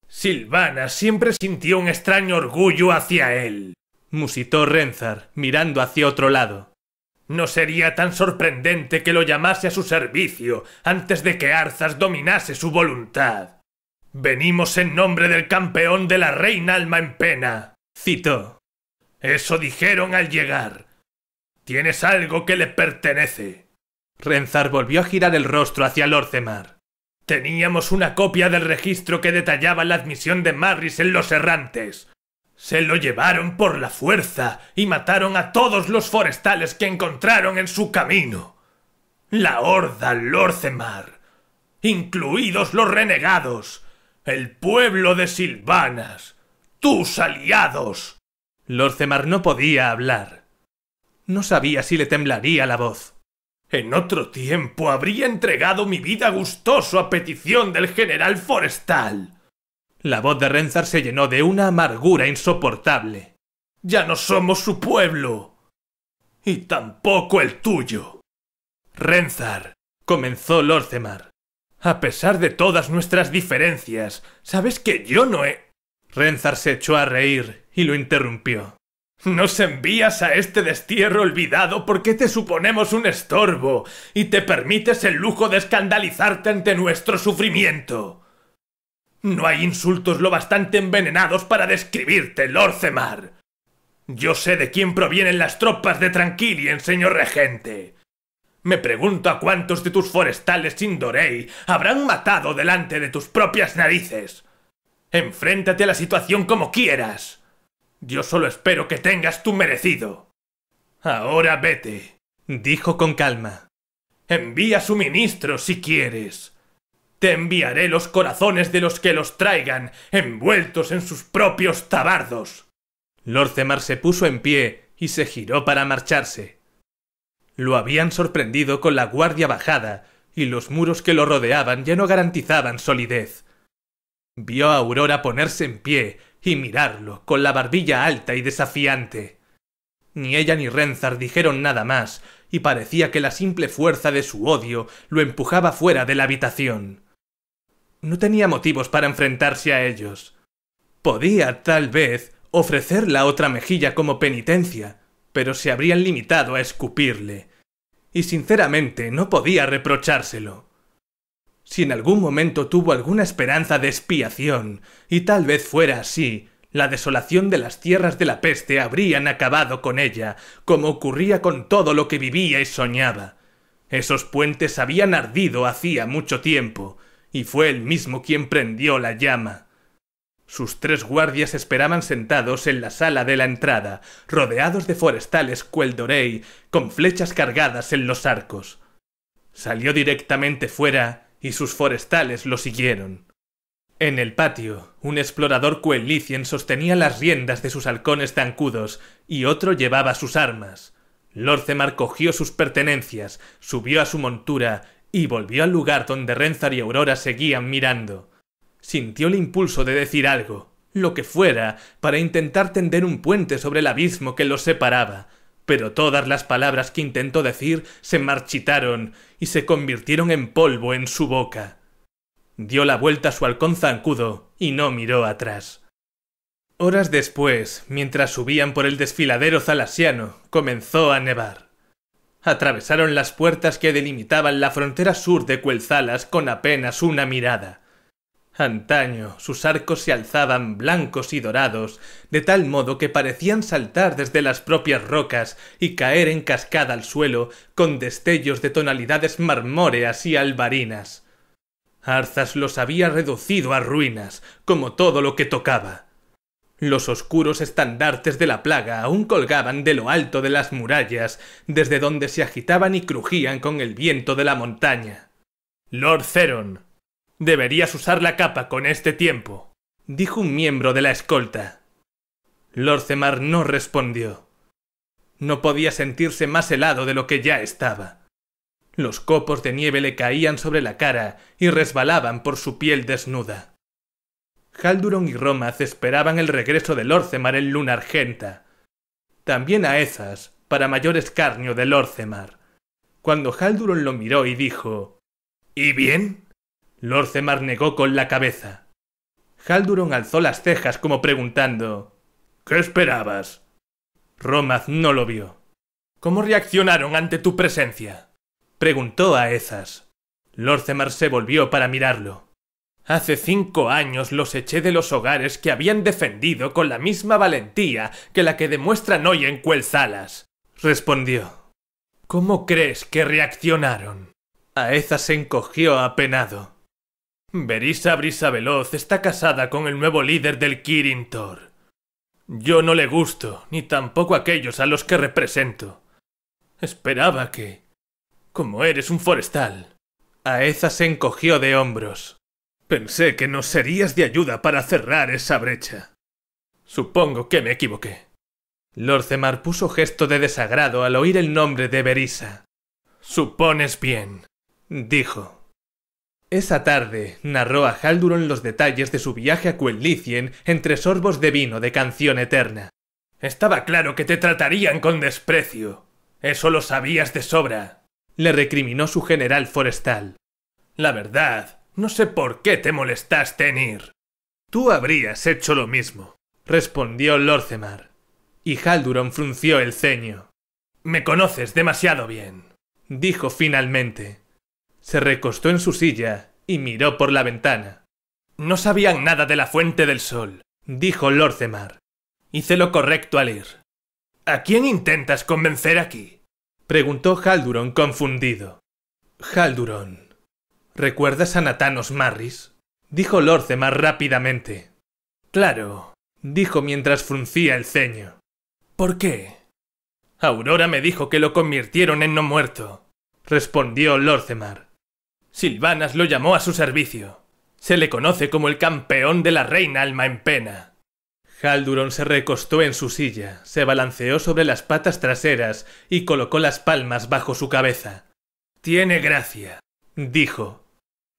Silvana siempre sintió un extraño orgullo hacia él, musitó Renzar, mirando hacia otro lado. No sería tan sorprendente que lo llamase a su servicio antes de que Arzas dominase su voluntad. Venimos en nombre del campeón de la reina alma en pena, citó. Eso dijeron al llegar. Tienes algo que le pertenece. Renzar volvió a girar el rostro hacia Lorcemar. Teníamos una copia del registro que detallaba la admisión de Marris en los errantes. Se lo llevaron por la fuerza y mataron a todos los forestales que encontraron en su camino. La horda Lorcemar, incluidos los renegados, el pueblo de Silvanas, tus aliados. Lorcemar no podía hablar. No sabía si le temblaría la voz. En otro tiempo habría entregado mi vida gustoso a petición del general forestal. La voz de Renzar se llenó de una amargura insoportable. Ya no somos su pueblo. Y tampoco el tuyo. Renzar, comenzó Lorcemar. A pesar de todas nuestras diferencias, sabes que yo no he... Renzar se echó a reír y lo interrumpió. Nos envías a este destierro olvidado porque te suponemos un estorbo y te permites el lujo de escandalizarte ante nuestro sufrimiento. No hay insultos lo bastante envenenados para describirte, Zemar. Yo sé de quién provienen las tropas de Tranquilien, señor regente. Me pregunto a cuántos de tus forestales Sindorei habrán matado delante de tus propias narices. Enfréntate a la situación como quieras. Yo solo espero que tengas tu merecido. Ahora vete, dijo con calma. Envía suministros si quieres. Te enviaré los corazones de los que los traigan, envueltos en sus propios tabardos. Lorcemar se puso en pie y se giró para marcharse. Lo habían sorprendido con la guardia bajada, y los muros que lo rodeaban ya no garantizaban solidez. Vio a Aurora ponerse en pie y mirarlo con la barbilla alta y desafiante. Ni ella ni Renzar dijeron nada más, y parecía que la simple fuerza de su odio lo empujaba fuera de la habitación. No tenía motivos para enfrentarse a ellos. Podía, tal vez, ofrecer la otra mejilla como penitencia, pero se habrían limitado a escupirle. Y sinceramente no podía reprochárselo. Si en algún momento tuvo alguna esperanza de expiación, y tal vez fuera así, la desolación de las tierras de la peste habrían acabado con ella, como ocurría con todo lo que vivía y soñaba. Esos puentes habían ardido hacía mucho tiempo, y fue él mismo quien prendió la llama. Sus tres guardias esperaban sentados en la sala de la entrada, rodeados de forestales cueldorey, con flechas cargadas en los arcos. Salió directamente fuera y sus forestales lo siguieron. En el patio, un explorador cuelicien sostenía las riendas de sus halcones tancudos y otro llevaba sus armas. Lorcemar cogió sus pertenencias, subió a su montura y volvió al lugar donde Renzar y Aurora seguían mirando. Sintió el impulso de decir algo, lo que fuera, para intentar tender un puente sobre el abismo que los separaba, pero todas las palabras que intentó decir se marchitaron y se convirtieron en polvo en su boca. Dio la vuelta a su halcón zancudo y no miró atrás. Horas después, mientras subían por el desfiladero zalasiano, comenzó a nevar atravesaron las puertas que delimitaban la frontera sur de Cuelzalas con apenas una mirada. Antaño sus arcos se alzaban blancos y dorados, de tal modo que parecían saltar desde las propias rocas y caer en cascada al suelo con destellos de tonalidades marmóreas y albarinas. Arzas los había reducido a ruinas, como todo lo que tocaba. Los oscuros estandartes de la plaga aún colgaban de lo alto de las murallas, desde donde se agitaban y crujían con el viento de la montaña. Lord Theron, deberías usar la capa con este tiempo, dijo un miembro de la escolta. Lord Zemar no respondió. No podía sentirse más helado de lo que ya estaba. Los copos de nieve le caían sobre la cara y resbalaban por su piel desnuda. Halduron y Romaz esperaban el regreso del Lorcemar en Luna Argenta. También a Ezas, para mayor escarnio del Lorcemar. Cuando Halduron lo miró y dijo ¿Y bien? Lorcemar negó con la cabeza. Halduron alzó las cejas como preguntando ¿Qué esperabas? Romaz no lo vio. ¿Cómo reaccionaron ante tu presencia? preguntó a Ezas. Lorcemar se volvió para mirarlo. Hace cinco años los eché de los hogares que habían defendido con la misma valentía que la que demuestran hoy en Cuelzalas. Respondió. ¿Cómo crees que reaccionaron? Aeza se encogió apenado. Berisa Veloz está casada con el nuevo líder del Kirin Kirintor. Yo no le gusto, ni tampoco aquellos a los que represento. Esperaba que... Como eres un forestal. Aeza se encogió de hombros. Pensé que nos serías de ayuda para cerrar esa brecha. Supongo que me equivoqué. Lord puso gesto de desagrado al oír el nombre de Berisa. Supones bien, dijo. Esa tarde narró a Halduron los detalles de su viaje a Quellicien entre sorbos de vino de canción eterna. Estaba claro que te tratarían con desprecio. Eso lo sabías de sobra, le recriminó su general forestal. La verdad no sé por qué te molestaste en ir. Tú habrías hecho lo mismo, respondió Lorcemar. Y Halduron frunció el ceño. Me conoces demasiado bien, dijo finalmente. Se recostó en su silla y miró por la ventana. No sabían nada de la fuente del sol, dijo Lorcemar. Hice lo correcto al ir. ¿A quién intentas convencer aquí? preguntó Halduron confundido. Halduron, ¿Recuerdas a Nathanos Marris? dijo Lorcemar rápidamente. Claro, dijo mientras fruncía el ceño. ¿Por qué? Aurora me dijo que lo convirtieron en no muerto, respondió Lorcemar. Silvanas lo llamó a su servicio. Se le conoce como el campeón de la reina alma en pena. Halduron se recostó en su silla, se balanceó sobre las patas traseras y colocó las palmas bajo su cabeza. Tiene gracia, dijo.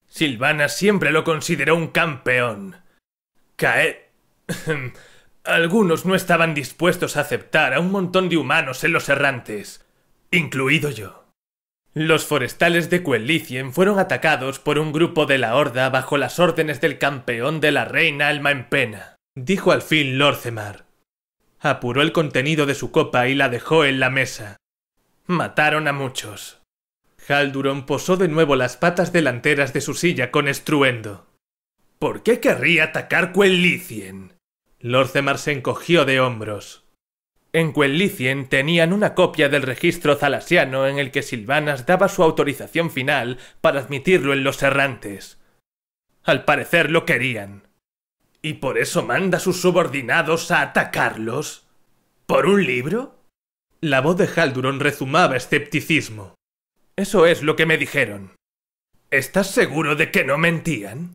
Silvana siempre lo consideró un campeón. Cae. Algunos no estaban dispuestos a aceptar a un montón de humanos en los errantes, incluido yo. Los forestales de Cuelicien fueron atacados por un grupo de la Horda bajo las órdenes del campeón de la reina Alma en Pena, dijo al fin Lorcemar. Apuró el contenido de su copa y la dejó en la mesa. Mataron a muchos. Halduron posó de nuevo las patas delanteras de su silla con estruendo. ¿Por qué querría atacar Quellicien? Lorcemar se encogió de hombros. En Quellicien tenían una copia del registro zalasiano en el que Silvanas daba su autorización final para admitirlo en los errantes. Al parecer lo querían. ¿Y por eso manda a sus subordinados a atacarlos? ¿Por un libro? La voz de Halduron rezumaba escepticismo. Eso es lo que me dijeron. ¿Estás seguro de que no mentían?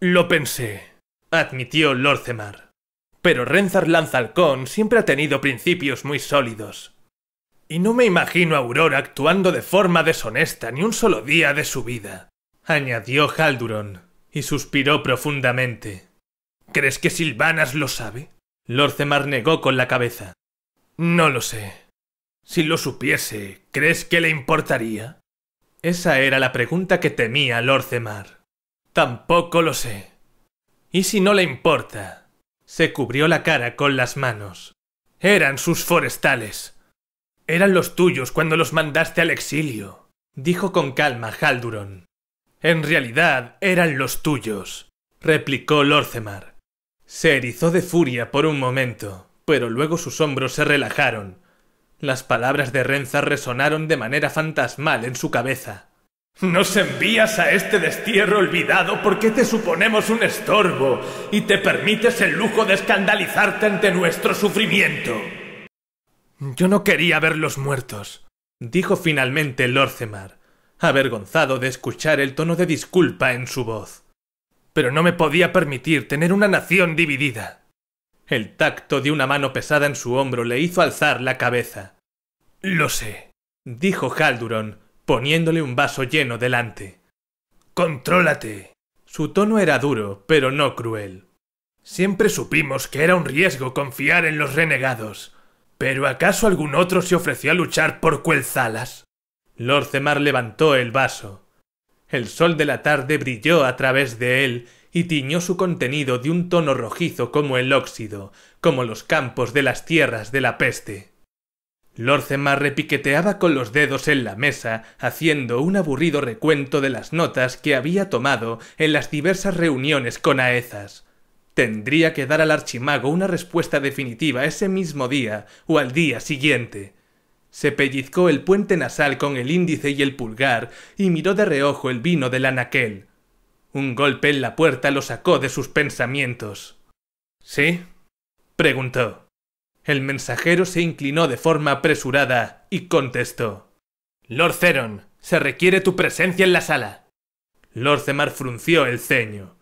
Lo pensé, admitió Lorcemar. Pero Renzar Lanzalcón siempre ha tenido principios muy sólidos. Y no me imagino a Aurora actuando de forma deshonesta ni un solo día de su vida. Añadió Halduron, y suspiró profundamente. ¿Crees que Silvanas lo sabe? Lorcemar negó con la cabeza. No lo sé. Si lo supiese, ¿crees que le importaría? Esa era la pregunta que temía Lord Tampoco lo sé. ¿Y si no le importa? Se cubrió la cara con las manos. Eran sus forestales. Eran los tuyos cuando los mandaste al exilio, dijo con calma Halduron. En realidad eran los tuyos, replicó Lorcemar. Se erizó de furia por un momento, pero luego sus hombros se relajaron las palabras de Renza resonaron de manera fantasmal en su cabeza. Nos envías a este destierro olvidado porque te suponemos un estorbo y te permites el lujo de escandalizarte ante nuestro sufrimiento. Yo no quería ver los muertos, dijo finalmente Lorcemar, avergonzado de escuchar el tono de disculpa en su voz. Pero no me podía permitir tener una nación dividida. El tacto de una mano pesada en su hombro le hizo alzar la cabeza. Lo sé, dijo Halduron, poniéndole un vaso lleno delante. Contrólate. Su tono era duro, pero no cruel. Siempre supimos que era un riesgo confiar en los renegados. ¿Pero acaso algún otro se ofreció a luchar por Cuelzalas. Lord levantó el vaso. El sol de la tarde brilló a través de él y tiñó su contenido de un tono rojizo como el óxido, como los campos de las tierras de la peste. Lorcema repiqueteaba con los dedos en la mesa, haciendo un aburrido recuento de las notas que había tomado en las diversas reuniones con Aezas. Tendría que dar al archimago una respuesta definitiva ese mismo día o al día siguiente. Se pellizcó el puente nasal con el índice y el pulgar y miró de reojo el vino del anaquel. Un golpe en la puerta lo sacó de sus pensamientos. ¿Sí? preguntó. El mensajero se inclinó de forma apresurada y contestó. Lord se requiere tu presencia en la sala. Lord frunció el ceño.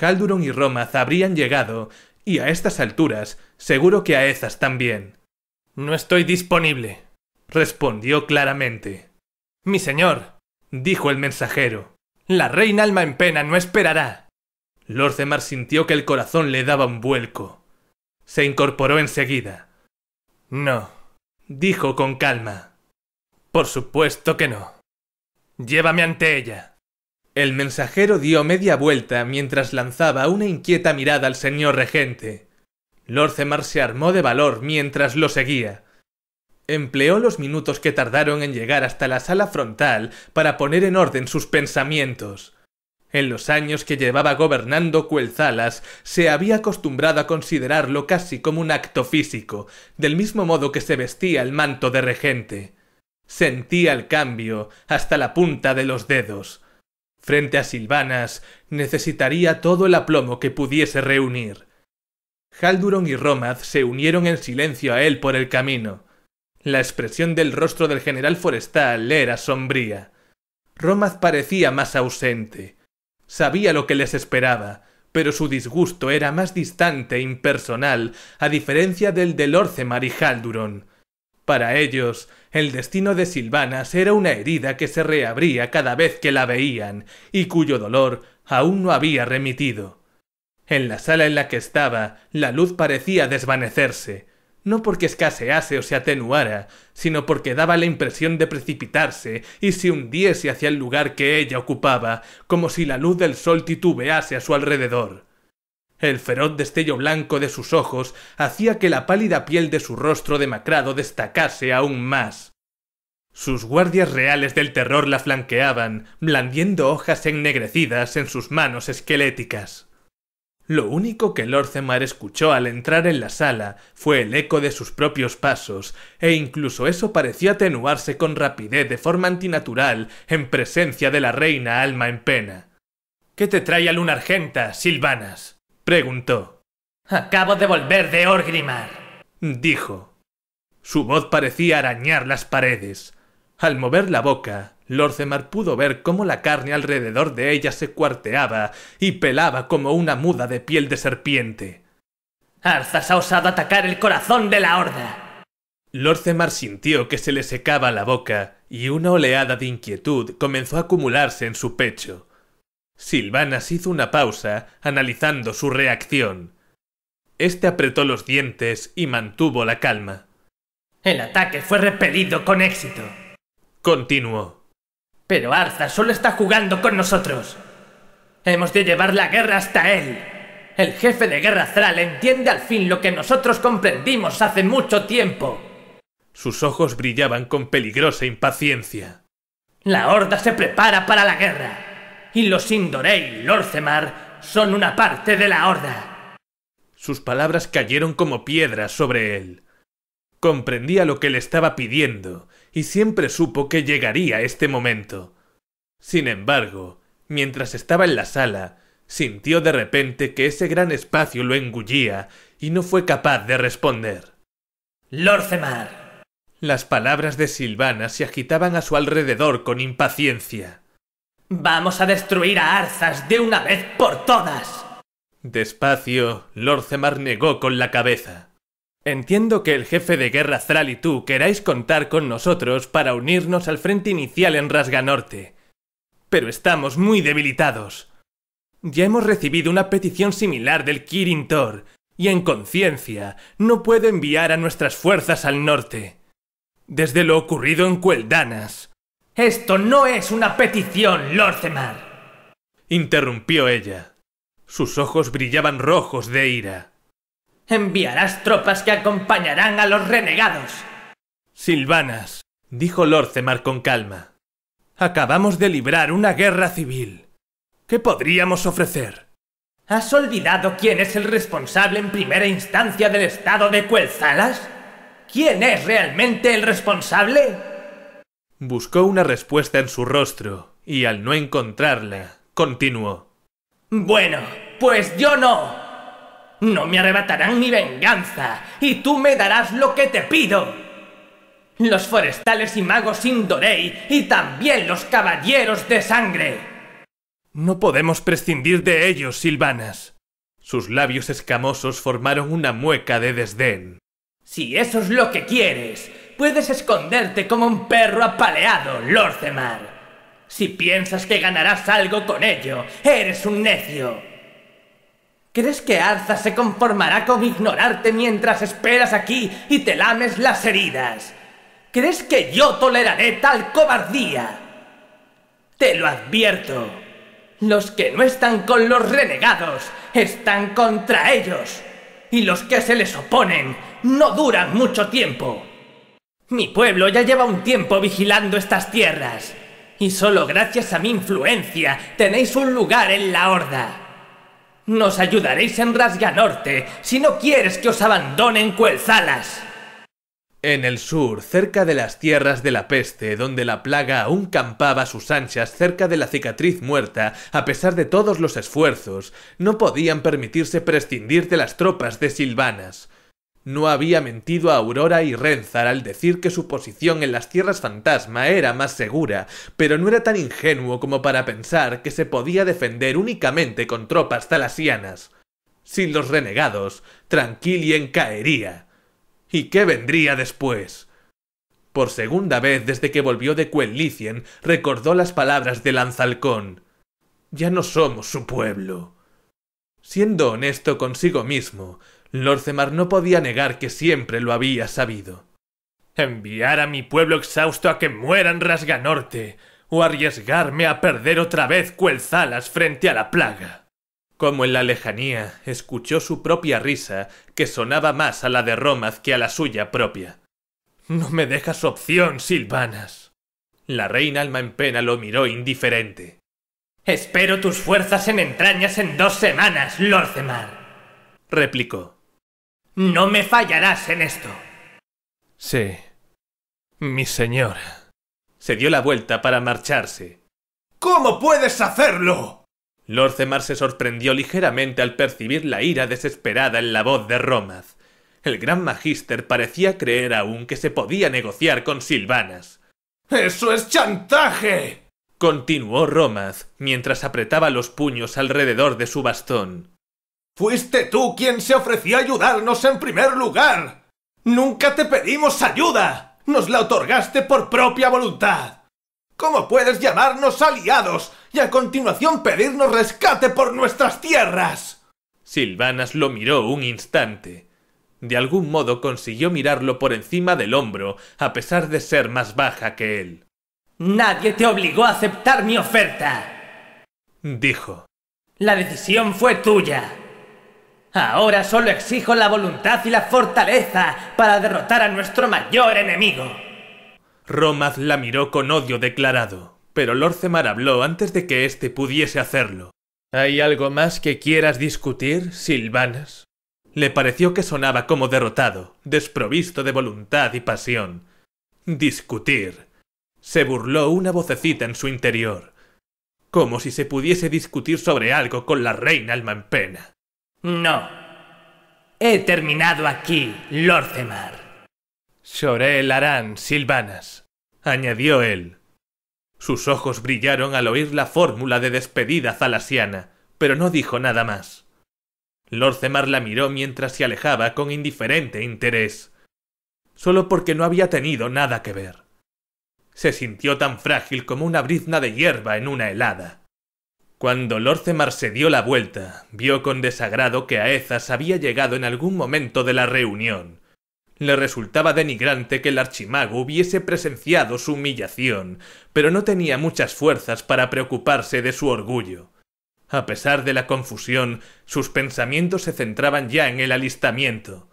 Halduron y Romaz habrían llegado, y a estas alturas, seguro que a esas también. No estoy disponible, respondió claramente. Mi señor, dijo el mensajero. La reina alma en pena no esperará. Lord sintió que el corazón le daba un vuelco. Se incorporó enseguida. No, dijo con calma. Por supuesto que no. Llévame ante ella. El mensajero dio media vuelta mientras lanzaba una inquieta mirada al señor regente. Lord se armó de valor mientras lo seguía. Empleó los minutos que tardaron en llegar hasta la sala frontal para poner en orden sus pensamientos. En los años que llevaba gobernando Cuelzalas, se había acostumbrado a considerarlo casi como un acto físico, del mismo modo que se vestía el manto de regente. Sentía el cambio hasta la punta de los dedos. Frente a Silvanas, necesitaría todo el aplomo que pudiese reunir. Halduron y Romaz se unieron en silencio a él por el camino. La expresión del rostro del general forestal era sombría. Romaz parecía más ausente. Sabía lo que les esperaba, pero su disgusto era más distante e impersonal, a diferencia del del orce y Para ellos, el destino de Silvanas era una herida que se reabría cada vez que la veían, y cuyo dolor aún no había remitido. En la sala en la que estaba, la luz parecía desvanecerse, no porque escasease o se atenuara, sino porque daba la impresión de precipitarse y se hundiese hacia el lugar que ella ocupaba, como si la luz del sol titubease a su alrededor. El feroz destello blanco de sus ojos hacía que la pálida piel de su rostro demacrado destacase aún más. Sus guardias reales del terror la flanqueaban, blandiendo hojas ennegrecidas en sus manos esqueléticas. Lo único que Zemar escuchó al entrar en la sala fue el eco de sus propios pasos, e incluso eso pareció atenuarse con rapidez de forma antinatural en presencia de la reina alma en pena. ¿Qué te trae a Luna Argenta, Silvanas? preguntó. Acabo de volver de Orgrimar, dijo. Su voz parecía arañar las paredes. Al mover la boca, Lorcemar pudo ver cómo la carne alrededor de ella se cuarteaba y pelaba como una muda de piel de serpiente. Arzas ha osado atacar el corazón de la horda. Lorcemar sintió que se le secaba la boca y una oleada de inquietud comenzó a acumularse en su pecho. Silvanas hizo una pausa, analizando su reacción. Este apretó los dientes y mantuvo la calma. El ataque fue repelido con éxito. Continuó. Pero Arza solo está jugando con nosotros. Hemos de llevar la guerra hasta él. El jefe de guerra Thrall entiende al fin lo que nosotros comprendimos hace mucho tiempo. Sus ojos brillaban con peligrosa impaciencia. La Horda se prepara para la guerra. Y los Indorei y Lorcemar son una parte de la Horda. Sus palabras cayeron como piedras sobre él. Comprendía lo que le estaba pidiendo y siempre supo que llegaría este momento. Sin embargo, mientras estaba en la sala, sintió de repente que ese gran espacio lo engullía y no fue capaz de responder. Lorcemar. Las palabras de Silvana se agitaban a su alrededor con impaciencia. Vamos a destruir a Arzas de una vez por todas. Despacio, Lorcemar negó con la cabeza. Entiendo que el jefe de guerra Thrall y tú queráis contar con nosotros para unirnos al frente inicial en Rasga Norte. Pero estamos muy debilitados. Ya hemos recibido una petición similar del Kirin Tor, y en conciencia no puedo enviar a nuestras fuerzas al norte. Desde lo ocurrido en Cueldanas. Esto no es una petición, Lorcemar. Interrumpió ella. Sus ojos brillaban rojos de ira. Enviarás tropas que acompañarán a los renegados. Silvanas, dijo Lorcemar con calma. Acabamos de librar una guerra civil. ¿Qué podríamos ofrecer? ¿Has olvidado quién es el responsable en primera instancia del estado de Cuelzalas? ¿Quién es realmente el responsable? Buscó una respuesta en su rostro, y al no encontrarla, continuó. Bueno, pues yo no no me arrebatarán mi venganza, y tú me darás lo que te pido. Los forestales y magos Indorei, y también los caballeros de sangre. No podemos prescindir de ellos, Silvanas. Sus labios escamosos formaron una mueca de desdén. Si eso es lo que quieres, puedes esconderte como un perro apaleado, Lordemar. Si piensas que ganarás algo con ello, eres un necio. ¿Crees que Arza se conformará con ignorarte mientras esperas aquí y te lames las heridas? ¿Crees que yo toleraré tal cobardía? Te lo advierto. Los que no están con los renegados están contra ellos. Y los que se les oponen no duran mucho tiempo. Mi pueblo ya lleva un tiempo vigilando estas tierras. Y solo gracias a mi influencia tenéis un lugar en la horda. Nos ayudaréis en Rasga Norte si no quieres que os abandonen Cuelzalas. En el sur, cerca de las tierras de la peste, donde la plaga aún campaba sus anchas cerca de la cicatriz muerta, a pesar de todos los esfuerzos, no podían permitirse prescindir de las tropas de Silvanas. No había mentido a Aurora y Renzar al decir que su posición en las tierras fantasma era más segura, pero no era tan ingenuo como para pensar que se podía defender únicamente con tropas talasianas. Sin los renegados, Tranquilien caería. ¿Y qué vendría después? Por segunda vez desde que volvió de Quellicien, recordó las palabras de Lanzalcón. Ya no somos su pueblo. Siendo honesto consigo mismo, Lorcemar no podía negar que siempre lo había sabido. Enviar a mi pueblo exhausto a que muera en Rasganorte, o arriesgarme a perder otra vez Cuelzalas frente a la plaga. Como en la lejanía, escuchó su propia risa, que sonaba más a la de Romaz que a la suya propia. No me dejas opción, Silvanas. La reina alma en pena lo miró indiferente. Espero tus fuerzas en entrañas en dos semanas, Lorcemar. replicó. Mm. No me fallarás en esto. Sí. Mi señora. Se dio la vuelta para marcharse. ¿Cómo puedes hacerlo? Lord se sorprendió ligeramente al percibir la ira desesperada en la voz de Romaz. El gran magíster parecía creer aún que se podía negociar con Silvanas. ¡Eso es chantaje! continuó Romaz mientras apretaba los puños alrededor de su bastón. Fuiste tú quien se ofreció a ayudarnos en primer lugar. Nunca te pedimos ayuda. Nos la otorgaste por propia voluntad. ¿Cómo puedes llamarnos aliados y a continuación pedirnos rescate por nuestras tierras? Silvanas lo miró un instante. De algún modo consiguió mirarlo por encima del hombro, a pesar de ser más baja que él. Nadie te obligó a aceptar mi oferta, dijo. La decisión fue tuya. Ahora solo exijo la voluntad y la fortaleza para derrotar a nuestro mayor enemigo. Romaz la miró con odio declarado, pero Lorcemar habló antes de que éste pudiese hacerlo. ¿Hay algo más que quieras discutir, Silvanas? Le pareció que sonaba como derrotado, desprovisto de voluntad y pasión. Discutir. Se burló una vocecita en su interior, como si se pudiese discutir sobre algo con la reina alma en pena. No. He terminado aquí, Lorcemar. Lloré harán Silvanas, añadió él. Sus ojos brillaron al oír la fórmula de despedida zalasiana, pero no dijo nada más. Lorcemar la miró mientras se alejaba con indiferente interés, solo porque no había tenido nada que ver. Se sintió tan frágil como una brizna de hierba en una helada. Cuando Lorcemar se dio la vuelta, vio con desagrado que Aezas había llegado en algún momento de la reunión. Le resultaba denigrante que el archimago hubiese presenciado su humillación, pero no tenía muchas fuerzas para preocuparse de su orgullo. A pesar de la confusión, sus pensamientos se centraban ya en el alistamiento.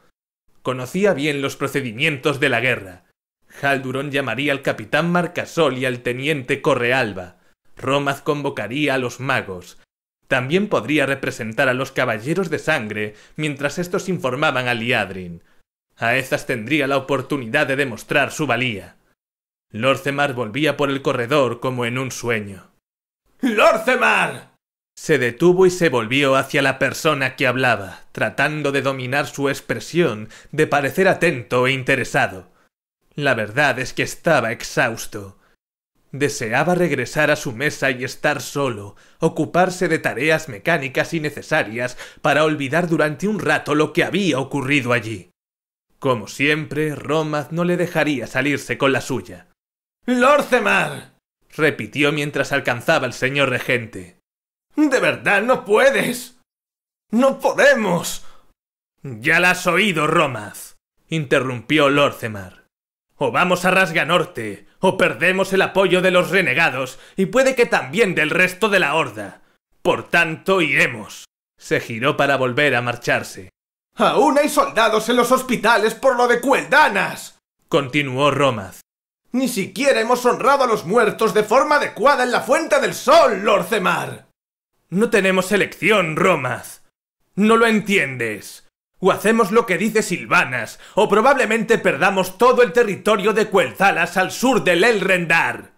Conocía bien los procedimientos de la guerra. Haldurón llamaría al capitán Marcasol y al teniente Correalba. Roma convocaría a los magos. También podría representar a los caballeros de sangre mientras estos informaban a Liadrin. A esas tendría la oportunidad de demostrar su valía. Lorcemar volvía por el corredor como en un sueño. ¡Lorcemar! Se detuvo y se volvió hacia la persona que hablaba, tratando de dominar su expresión, de parecer atento e interesado. La verdad es que estaba exhausto. Deseaba regresar a su mesa y estar solo, ocuparse de tareas mecánicas y necesarias para olvidar durante un rato lo que había ocurrido allí. Como siempre, Romaz no le dejaría salirse con la suya. —¡Lorcemar! repitió mientras alcanzaba al señor regente. —¡De verdad no puedes! ¡No podemos! Ya la has oído, Romaz, interrumpió Lorcemar. O vamos a Rasga Norte, o perdemos el apoyo de los renegados, y puede que también del resto de la horda. Por tanto, iremos. Se giró para volver a marcharse. Aún hay soldados en los hospitales por lo de Cueldanas. continuó Romaz. Ni siquiera hemos honrado a los muertos de forma adecuada en la Fuente del Sol, Lord No tenemos elección, Romaz. No lo entiendes o hacemos lo que dice Silvanas, o probablemente perdamos todo el territorio de Cuelzalas al sur del Elrendar.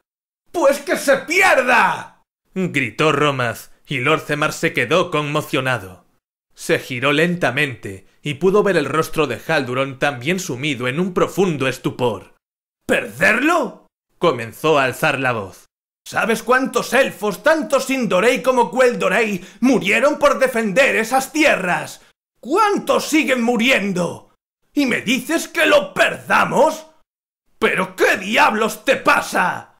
¡Pues que se pierda! gritó Romaz, y Lorcemar se quedó conmocionado. Se giró lentamente y pudo ver el rostro de Halduron también sumido en un profundo estupor. ¿Perderlo? comenzó a alzar la voz. ¿Sabes cuántos elfos, tanto Sindorei como Queldorei, murieron por defender esas tierras? ¿Cuántos siguen muriendo? ¿Y me dices que lo perdamos? ¿Pero qué diablos te pasa?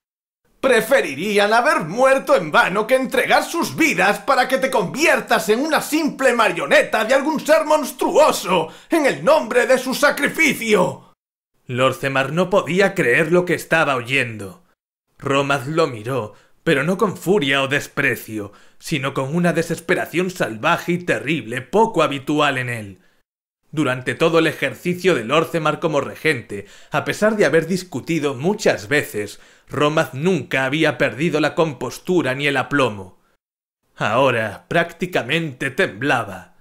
Preferirían haber muerto en vano que entregar sus vidas para que te conviertas en una simple marioneta de algún ser monstruoso en el nombre de su sacrificio. Lorcemar no podía creer lo que estaba oyendo. Romaz lo miró, pero no con furia o desprecio, sino con una desesperación salvaje y terrible poco habitual en él. Durante todo el ejercicio de Lorcemar como regente, a pesar de haber discutido muchas veces, Romaz nunca había perdido la compostura ni el aplomo. Ahora prácticamente temblaba.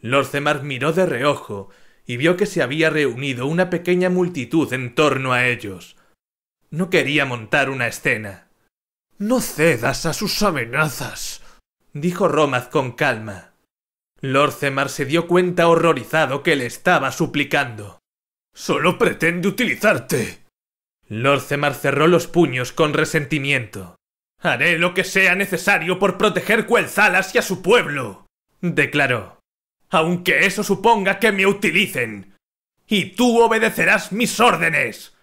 Lorcemar miró de reojo y vio que se había reunido una pequeña multitud en torno a ellos. No quería montar una escena. No cedas a sus amenazas, dijo Romaz con calma. Lorcemar se dio cuenta horrorizado que le estaba suplicando. Solo pretende utilizarte. Lorcemar cerró los puños con resentimiento. Haré lo que sea necesario por proteger Cuelzalas y a su pueblo, declaró. Aunque eso suponga que me utilicen. Y tú obedecerás mis órdenes.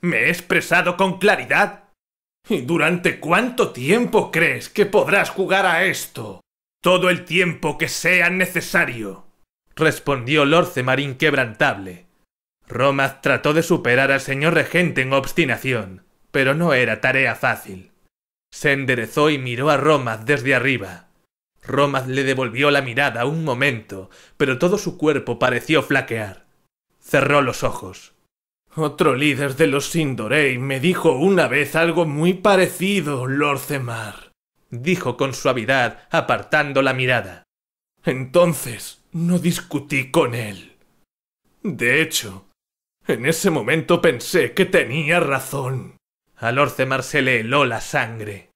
Me he expresado con claridad ¿Y durante cuánto tiempo crees que podrás jugar a esto? Todo el tiempo que sea necesario, respondió Lord inquebrantable. Romaz trató de superar al señor regente en obstinación, pero no era tarea fácil. Se enderezó y miró a Romaz desde arriba. Romaz le devolvió la mirada un momento, pero todo su cuerpo pareció flaquear. Cerró los ojos. Otro líder de los Sindorei me dijo una vez algo muy parecido, Lord dijo con suavidad, apartando la mirada. Entonces no discutí con él. De hecho, en ese momento pensé que tenía razón. A Lord se le heló la sangre.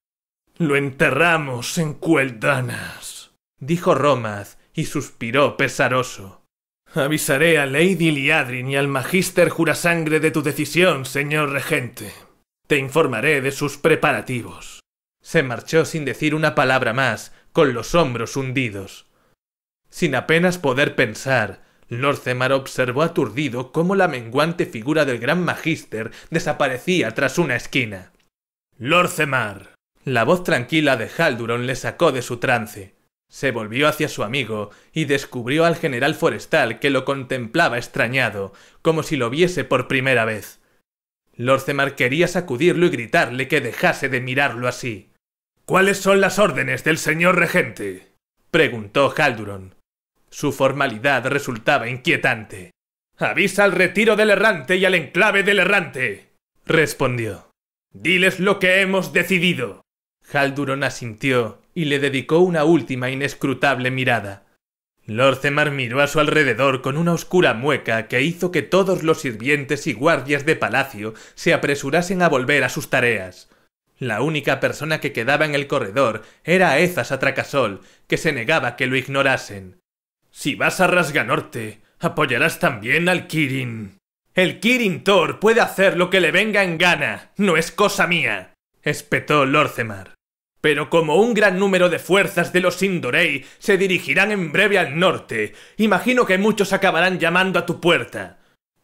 Lo enterramos en Cueldanas, dijo Romaz y suspiró pesaroso. Avisaré a Lady Liadrin y al Magíster Jurasangre de tu decisión, señor regente. Te informaré de sus preparativos. Se marchó sin decir una palabra más, con los hombros hundidos. Sin apenas poder pensar, Lord Zemar observó aturdido cómo la menguante figura del gran magíster desaparecía tras una esquina. Lord Zemar. La voz tranquila de Halduron le sacó de su trance. Se volvió hacia su amigo y descubrió al general forestal que lo contemplaba extrañado, como si lo viese por primera vez. Lorcemar quería sacudirlo y gritarle que dejase de mirarlo así. ¿Cuáles son las órdenes del señor regente? preguntó Halduron. Su formalidad resultaba inquietante. Avisa al retiro del errante y al enclave del errante, respondió. Diles lo que hemos decidido. Halduron asintió y le dedicó una última inescrutable mirada. Lorzemar miró a su alrededor con una oscura mueca que hizo que todos los sirvientes y guardias de palacio se apresurasen a volver a sus tareas. La única persona que quedaba en el corredor era Ezas Atracasol, que se negaba que lo ignorasen. Si vas a Rasganorte, apoyarás también al Kirin. El Kirin Thor puede hacer lo que le venga en gana, no es cosa mía, espetó Lorcemar. Pero como un gran número de fuerzas de los Indorei se dirigirán en breve al norte, imagino que muchos acabarán llamando a tu puerta.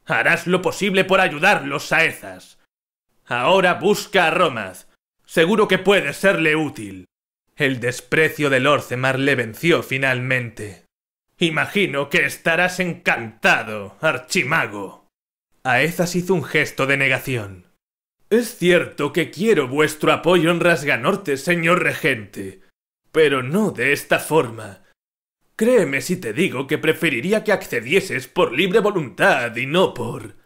Harás lo posible por ayudarlos, Saezas. Ahora busca a Romaz. Seguro que puede serle útil. El desprecio del Orcemar le venció finalmente. Imagino que estarás encantado, archimago. Aezas hizo un gesto de negación. Es cierto que quiero vuestro apoyo en Rasganorte, señor regente, pero no de esta forma. Créeme si te digo que preferiría que accedieses por libre voluntad y no por...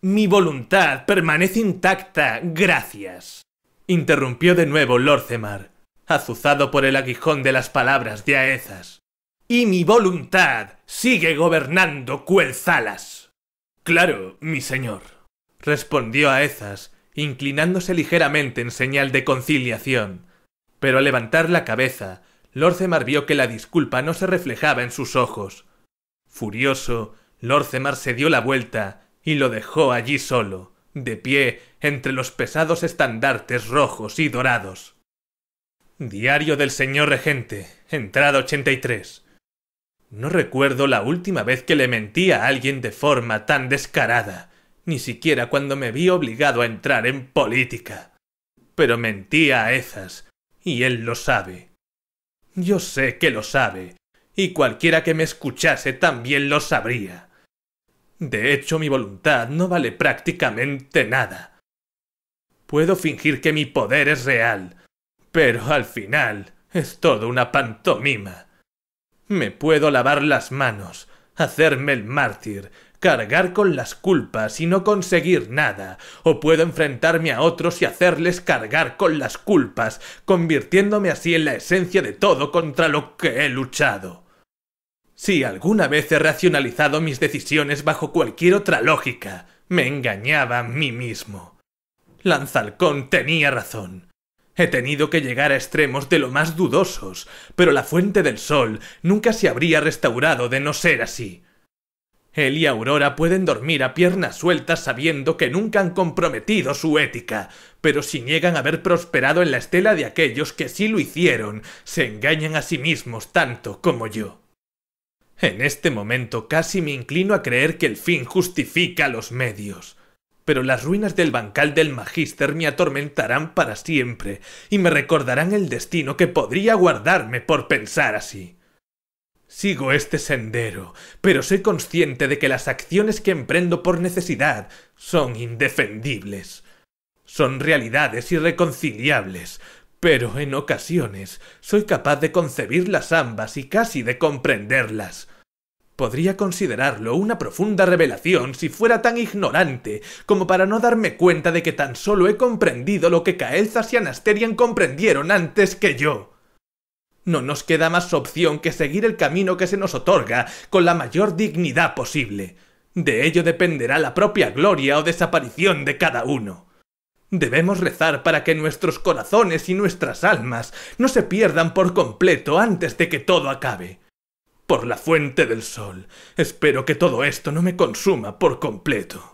Mi voluntad permanece intacta, gracias. Interrumpió de nuevo Lorcemar, azuzado por el aguijón de las palabras de Aezas. Y mi voluntad sigue gobernando Cuelzalas. Claro, mi señor, respondió Aezas, inclinándose ligeramente en señal de conciliación. Pero al levantar la cabeza, Lorcemar vio que la disculpa no se reflejaba en sus ojos. Furioso, Lorcemar se dio la vuelta y lo dejó allí solo, de pie, entre los pesados estandartes rojos y dorados. Diario del señor regente, entrada 83. No recuerdo la última vez que le mentí a alguien de forma tan descarada ni siquiera cuando me vi obligado a entrar en política. Pero mentía a esas y él lo sabe. Yo sé que lo sabe, y cualquiera que me escuchase también lo sabría. De hecho, mi voluntad no vale prácticamente nada. Puedo fingir que mi poder es real, pero al final es todo una pantomima. Me puedo lavar las manos, hacerme el mártir, cargar con las culpas y no conseguir nada, o puedo enfrentarme a otros y hacerles cargar con las culpas, convirtiéndome así en la esencia de todo contra lo que he luchado. Si alguna vez he racionalizado mis decisiones bajo cualquier otra lógica, me engañaba a mí mismo. Lanzalcón tenía razón. He tenido que llegar a extremos de lo más dudosos, pero la fuente del sol nunca se habría restaurado de no ser así. Él y Aurora pueden dormir a piernas sueltas sabiendo que nunca han comprometido su ética, pero si niegan haber prosperado en la estela de aquellos que sí lo hicieron, se engañan a sí mismos tanto como yo. En este momento casi me inclino a creer que el fin justifica los medios. Pero las ruinas del bancal del Magister me atormentarán para siempre y me recordarán el destino que podría guardarme por pensar así. Sigo este sendero, pero soy consciente de que las acciones que emprendo por necesidad son indefendibles. Son realidades irreconciliables, pero en ocasiones soy capaz de concebirlas ambas y casi de comprenderlas. Podría considerarlo una profunda revelación si fuera tan ignorante como para no darme cuenta de que tan solo he comprendido lo que Caelzas y Anasterian comprendieron antes que yo. No nos queda más opción que seguir el camino que se nos otorga con la mayor dignidad posible. De ello dependerá la propia gloria o desaparición de cada uno. Debemos rezar para que nuestros corazones y nuestras almas no se pierdan por completo antes de que todo acabe. Por la fuente del sol, espero que todo esto no me consuma por completo.